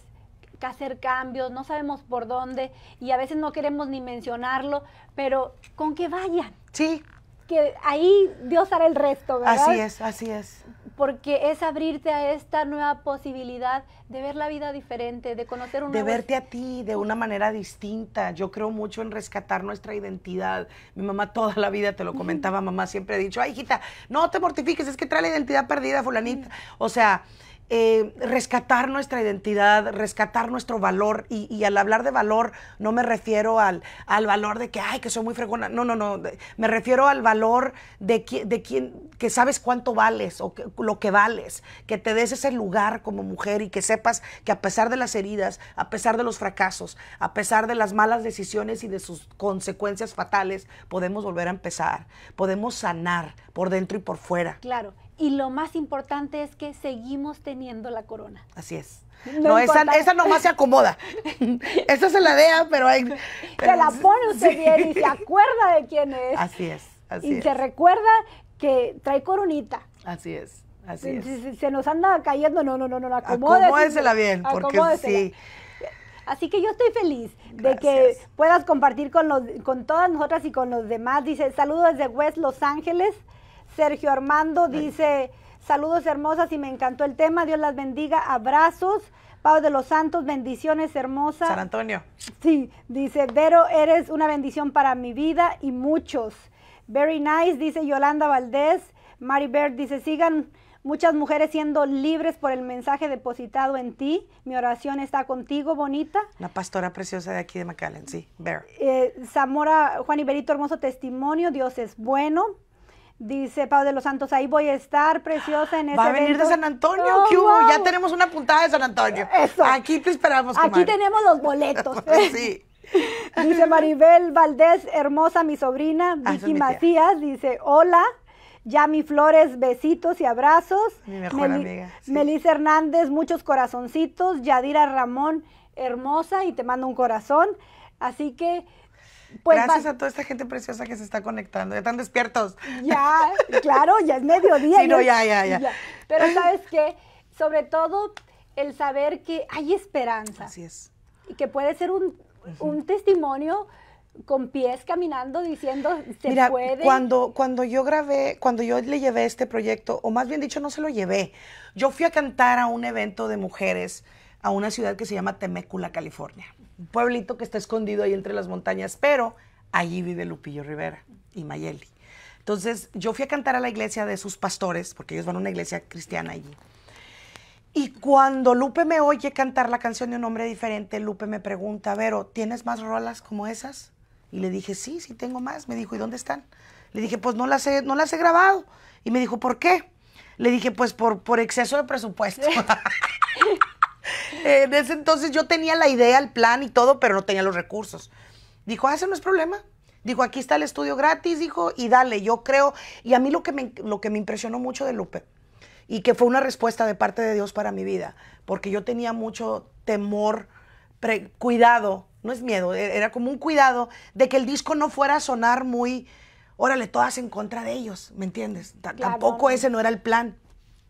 [SPEAKER 1] que hacer cambios, no sabemos por dónde y a veces no queremos ni mencionarlo, pero con que vayan. Sí. Que ahí Dios hará el resto, ¿verdad? Así es,
[SPEAKER 2] así es.
[SPEAKER 1] Porque es abrirte a esta nueva posibilidad de ver la vida diferente, de conocer un De verte
[SPEAKER 2] a ti de una manera distinta. Yo creo mucho en rescatar nuestra identidad. Mi mamá toda la vida te lo comentaba, mamá siempre ha dicho, ay hijita, no te mortifiques, es que trae la identidad perdida, fulanita. O sea, eh, rescatar nuestra identidad, rescatar nuestro valor. Y, al hablar de valor no me refiero al, al, valor de que, ay, que soy muy fregona. No, no, no. Me refiero al valor de, de quien, que sabes cuánto vales o lo que vales, que te des ese lugar como mujer y que sepas que a pesar de las heridas, a pesar de los fracasos, a pesar de las malas decisiones y de sus consecuencias fatales, podemos volver a empezar, podemos sanar por dentro y por fuera.
[SPEAKER 1] Claro, y lo más importante es que seguimos teniendo la
[SPEAKER 2] corona. Así es. No, esa, esa, nomás se acomoda. esa se la dea, ah, pero hay.
[SPEAKER 1] se la pone usted bien y se acuerda de quién es. Así
[SPEAKER 2] es. Así y se
[SPEAKER 1] recuerda que trae coronita.
[SPEAKER 2] Así es. Así es.
[SPEAKER 1] Se, nos anda cayendo, no, no, no, no, acomoda. Acomódesela bien, porque sí. Así que yo estoy feliz de que puedas compartir con, los, con todas nosotras y con los demás. Dice, saludos desde West Los Ángeles. Sergio Armando dice, saludos hermosas y me encantó el tema, Dios las bendiga, abrazos. Pau de los Santos, bendiciones hermosas. San Antonio. Sí, dice, Vero, eres una bendición para mi vida y muchos. Very nice, dice Yolanda Valdés. Mari Bert dice, sigan muchas mujeres siendo libres por el mensaje depositado en ti. Mi oración está contigo, bonita.
[SPEAKER 2] La pastora preciosa de aquí de McAllen, sí, Bear.
[SPEAKER 1] Eh, Zamora, Juan Iberito, hermoso testimonio, Dios es bueno. Dice Pau de los Santos, ahí voy a estar preciosa en ese Va a venir de San Antonio, oh, hubo? Ya
[SPEAKER 2] tenemos una puntada de San Antonio. Aquí te esperamos. Aquí tenemos los boletos. Pues sí.
[SPEAKER 1] Dice Maribel Valdés, hermosa mi sobrina. Ah, Vicky Macías dice, hola. Yami Flores, besitos y abrazos. Mi mejor amiga. Melissa Hernández, muchos corazoncitos. Yadira Ramón, hermosa y te mando un corazón.
[SPEAKER 2] Así que pues Gracias a toda esta gente preciosa que se está conectando. Ya están despiertos. Ya, claro, ya es mediodía. Sí, no, ya, ya, ya, Pero sabes qué, sobre todo
[SPEAKER 1] el saber que hay esperanza. Así es. Y que puede ser un, testimonio con pies caminando diciendo se puede. Cuando,
[SPEAKER 2] cuando yo grabé, cuando yo le llevé este proyecto, o más bien dicho, no se lo llevé. Yo fui a cantar a un evento de mujeres a una ciudad que se llama Temécula, California un pueblito que está escondido ahí entre las montañas, pero allí vive Lupillo Rivera y Mayeli. Entonces yo fui a cantar a la iglesia de sus pastores, porque ellos van a una iglesia cristiana allí. Y cuando Lupe me oye cantar la canción de un hombre diferente, Lupe me pregunta, Vero, ¿tienes más rolas como esas? Y le dije, sí, sí tengo más. Me dijo, ¿y dónde están? Le dije, pues no las he, no las he grabado. Y me dijo, ¿por qué? Le dije, pues por, por exceso de presupuesto. en ese entonces yo tenía la idea, el plan y todo, pero no tenía los recursos. Dijo, ah, ese no es problema. Dijo, aquí está el estudio gratis, dijo, y dale, yo creo. Y a mí lo que me, lo que me impresionó mucho de Lupe, y que fue una respuesta de parte de Dios para mi vida, porque yo tenía mucho temor, cuidado, no es miedo, e, era como un cuidado de que el disco no fuera a sonar muy, órale, todas en contra de ellos, ¿me entiendes? Tampoco ese no era el plan.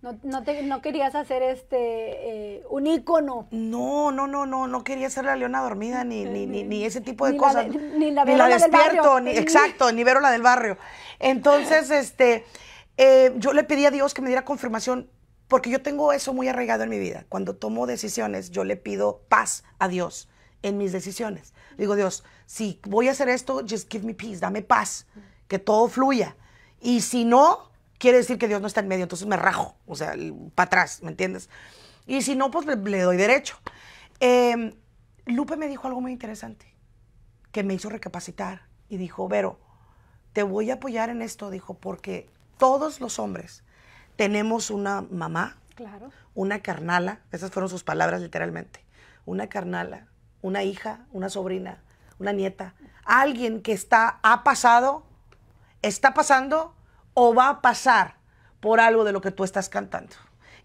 [SPEAKER 1] No, te, querías hacer este eh,
[SPEAKER 2] un ícono. No, no, no, no, no quería ser la leona dormida ni, ni, ni, ese tipo de ni cosas. La ni la, ni la despierto, exacto, ni verola la del barrio. Entonces, este, eh, yo le pedí a Dios que me diera confirmación, porque yo tengo eso muy arraigado en mi vida. Cuando tomo decisiones, yo le pido paz a Dios en mis decisiones. Digo, Dios, si voy a hacer esto, just give me peace, dame paz, que todo fluya. Y si no, quiere decir que Dios no está en medio, entonces me rajo, o sea, para atrás, ¿me entiendes? Y si no, pues le, doy derecho. Em, Lupe me dijo algo muy interesante que me hizo recapacitar y dijo, Vero, te voy a apoyar en esto, dijo, porque todos los hombres tenemos una mamá, claro. una carnala, esas fueron sus palabras literalmente, una carnala, una hija, una sobrina, una nieta, alguien que está, ha pasado, está pasando o va a pasar por algo de lo que tú estás cantando.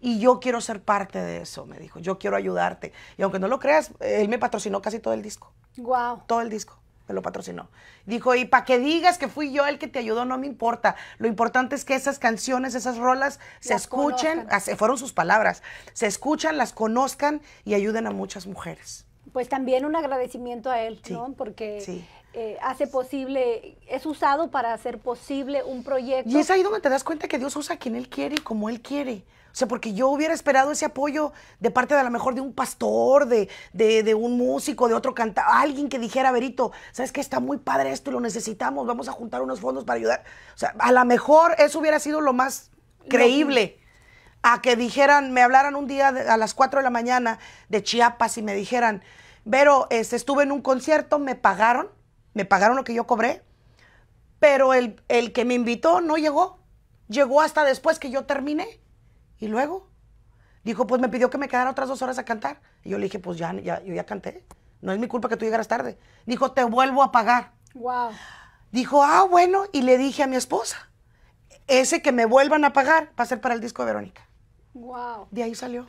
[SPEAKER 2] Y yo quiero ser parte de eso, me dijo. Yo quiero ayudarte. Y aunque no lo creas, él me patrocinó casi todo el disco. Wow. Todo el disco me lo patrocinó. Dijo, y para que digas que fui yo el que te ayudó, no me importa. Lo importante es que esas canciones, esas rolas, se escuchen, se fueron sus palabras, se escuchan, las conozcan y ayuden a muchas mujeres.
[SPEAKER 1] Pues también un agradecimiento a él, ¿no? Porque sí. Eh, hace posible, es usado para hacer posible un proyecto. Y es ahí
[SPEAKER 2] donde te das cuenta que Dios usa a quien Él quiere y como Él quiere. O sea, porque yo hubiera esperado ese apoyo de parte de a lo mejor de un pastor, de, un músico, de otro cantante, alguien que dijera, Verito, ¿sabes que Está muy padre esto lo necesitamos, vamos a juntar unos fondos para ayudar. O sea, a lo mejor eso hubiera sido lo más creíble. A que dijeran, me hablaran un día a las 4 de la mañana de Chiapas y me dijeran, Vero, este, estuve en un concierto, me pagaron, me pagaron lo que yo cobré, pero el, que me invitó no llegó. Llegó hasta después que yo terminé. Y luego dijo, pues me pidió que me quedara otras dos horas a cantar. Y yo le dije, pues ya, yo ya canté. No es mi culpa que tú llegaras tarde. Dijo, te vuelvo a pagar. Wow. Dijo, ah, bueno. Y le dije a mi esposa, ese que me vuelvan a pagar va a ser para el disco de Verónica. Wow. De ahí salió.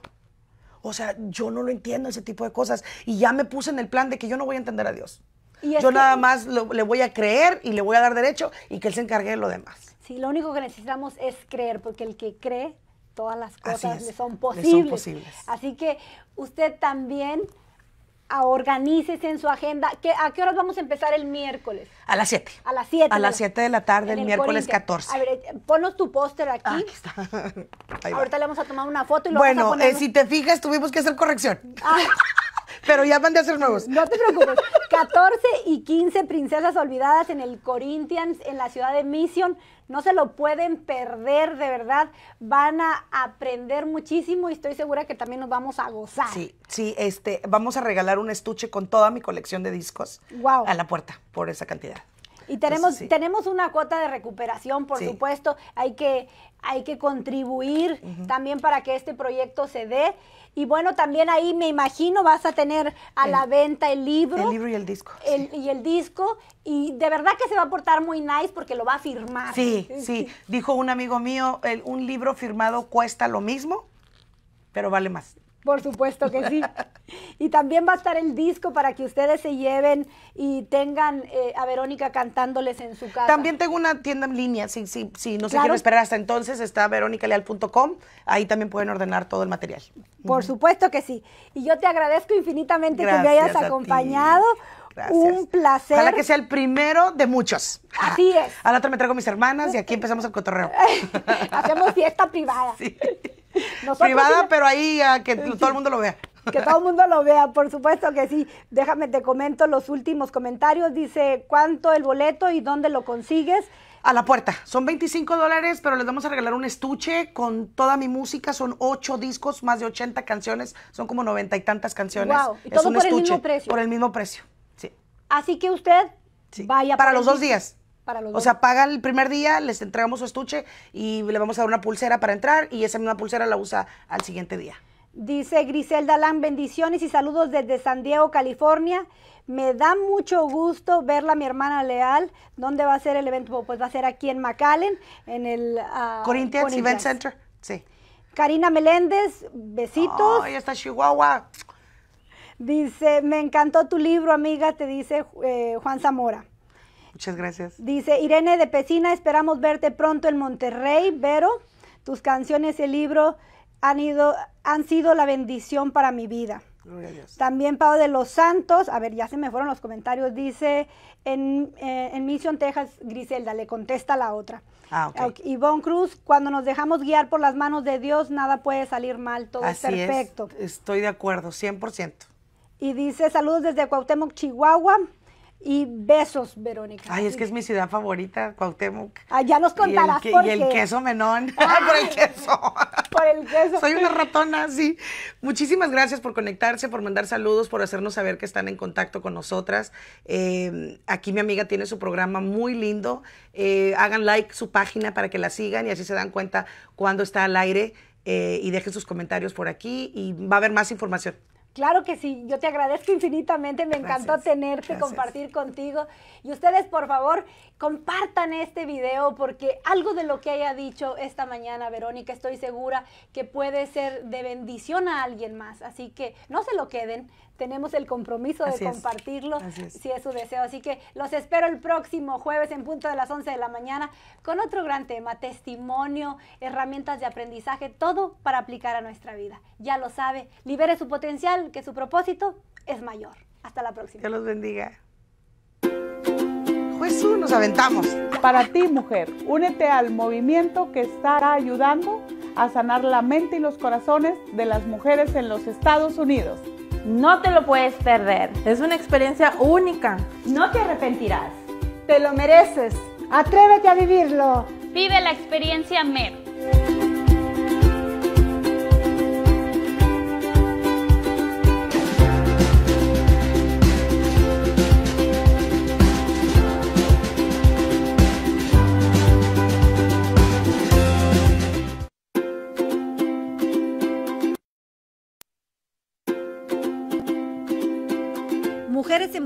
[SPEAKER 2] O sea, yo no lo entiendo ese tipo de cosas. Y ya me puse en el plan de que yo no voy a entender a Dios. Yo nada más le voy a creer y le voy a dar derecho y que él se encargue de lo demás.
[SPEAKER 1] Sí, lo único que necesitamos es creer, porque el que cree, todas las cosas le, son posibles. le son posibles. Así que usted también ah, organícese en su agenda. ¿A qué horas vamos a empezar el miércoles?
[SPEAKER 2] A las 7. A las 7. A las 7 de la tarde, el, miércoles 14. A
[SPEAKER 1] ver, eh, ponnos tu póster aquí. Ah,
[SPEAKER 2] está. Ahorita
[SPEAKER 1] le vamos a tomar una foto y lo bueno, vamos a eh, poner... Bueno, si
[SPEAKER 2] te fijas, tuvimos que hacer corrección. Ah. Pero ya van a ser nuevos. No te preocupes. 14
[SPEAKER 1] y 15 princesas olvidadas en el Corinthians, en la ciudad de Mission. No se lo pueden perder, de verdad. Van a aprender muchísimo y estoy segura que también nos vamos a gozar. Sí,
[SPEAKER 2] sí, este, vamos a regalar un estuche con toda mi colección de discos wow. a la puerta por esa cantidad.
[SPEAKER 1] Y tenemos, tenemos una cuota de recuperación, por supuesto. Hay que, hay que contribuir también para que este proyecto se dé. Y bueno, también ahí me imagino vas a tener a la venta el libro. El libro y el disco. Y el disco. Y de verdad que se va a portar muy nice porque lo va a firmar. Sí, sí.
[SPEAKER 2] Dijo un amigo mío, un libro firmado cuesta lo mismo, pero vale más. Por supuesto que sí. Y también va a estar el disco para que ustedes se lleven y
[SPEAKER 1] tengan eh, a Verónica cantándoles en su casa. También
[SPEAKER 2] tengo una tienda en línea, si, sí, sí, sí, no se quiero quieren esperar hasta entonces, está veronicaleal.com, ahí también pueden ordenar todo el material.
[SPEAKER 1] Por supuesto que sí. Y yo te agradezco infinitamente que me hayas acompañado.
[SPEAKER 2] Un placer. Ojalá que sea el primero de muchos. Así es. Al otro me traigo mis hermanas y aquí empezamos el cotorreo. Hacemos fiesta privada. Pues, Privada, pero ahí a ah, que todo el mundo lo vea. Que
[SPEAKER 1] todo el mundo lo vea, por supuesto que sí. Déjame, te comento los últimos comentarios.
[SPEAKER 2] Dice, ¿cuánto el boleto y dónde lo consigues? a la puerta. Son 25 dólares, pero les vamos a regalar un estuche con toda mi música. Son ocho discos, más de 80 canciones. Son como noventa y tantas canciones. es un por estuche, el mismo precio. Por el mismo precio, sí. Así que usted vaya para los dos días o sea, paga el primer día, les entregamos su estuche y le vamos a dar una pulsera para entrar y esa misma pulsera la usa al siguiente día. Dice
[SPEAKER 1] Griselda Lan, bendiciones y saludos desde San Diego, California. Me da mucho gusto verla, mi hermana Leal. ¿Dónde va a ser el evento? Pues va a ser aquí en McAllen, en el... Ah, Corinthians, Event Center, sí. Karina Meléndez, besitos. Ay, está
[SPEAKER 2] Chihuahua.
[SPEAKER 1] Dice, me encantó tu libro, amiga, te dice eh, Juan Zamora. Muchas gracias. Dice Irene de Pesina, esperamos verte pronto en Monterrey, Vero. Tus canciones y libro han, ido, han sido la bendición para mi vida. Gloria También Pablo de los Santos, a ver, ya se me fueron los comentarios, dice en, eh, Mission, Texas, Griselda, le contesta la otra. Ah, okay. Ivonne Cruz, cuando nos dejamos guiar por las manos de Dios, nada puede salir mal, todo es perfecto.
[SPEAKER 2] Estoy de acuerdo, 100%.
[SPEAKER 1] Y dice, saludos desde Cuauhtémoc, Chihuahua. Y besos, Verónica. Ay, es que es
[SPEAKER 2] mi ciudad favorita, Cuauhtémoc.
[SPEAKER 1] Ah, ya nos contarás el, por el queso
[SPEAKER 2] menón. por el queso. Por el queso. Soy una ratona, sí. Muchísimas gracias por conectarse, por mandar saludos, por hacernos saber que están en contacto con nosotras. Eh, aquí mi amiga tiene su programa muy lindo. Eh, hagan like su página para que la sigan y así se dan cuenta cuando está al aire. Eh, y dejen sus comentarios por aquí y va a haber más información.
[SPEAKER 1] Claro que sí, yo te agradezco infinitamente, me encantó tenerte, compartir contigo. Y ustedes, por favor, compartan este video porque algo de lo que haya dicho esta mañana, Verónica, estoy segura que puede ser de bendición a alguien más. Así que no se lo queden, tenemos el compromiso de compartirlo si es su deseo. Así que los espero el próximo jueves en punto de las 11 de la mañana con otro gran tema, testimonio, herramientas de aprendizaje, todo para aplicar a nuestra vida. Ya lo sabe, libere su potencial, que su propósito es mayor. Hasta
[SPEAKER 2] la próxima. Que los bendiga. Jesús, nos aventamos. Para ti, mujer, únete al movimiento que estará ayudando a sanar la mente y los corazones de las mujeres en los Estados Unidos. No te lo puedes perder. Es una experiencia única. No
[SPEAKER 1] te arrepentirás. Te lo mereces. Atrévete a vivirlo. Vive la experiencia MEP.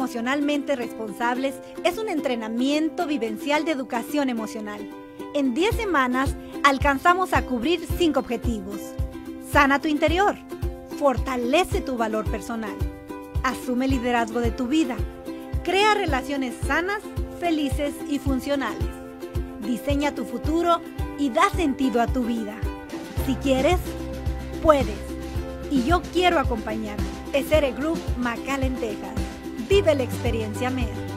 [SPEAKER 1] emocionalmente responsables es un entrenamiento vivencial de educación emocional. En 10 semanas alcanzamos a cubrir 5 objetivos. Sana tu interior. Fortalece tu valor personal. Asume liderazgo de tu vida. Crea relaciones sanas, felices y funcionales. Diseña tu futuro y da sentido a tu vida. Si quieres, puedes. Y yo quiero acompañarte. Esere Group Macal en Texas. Vive la experiencia MEA.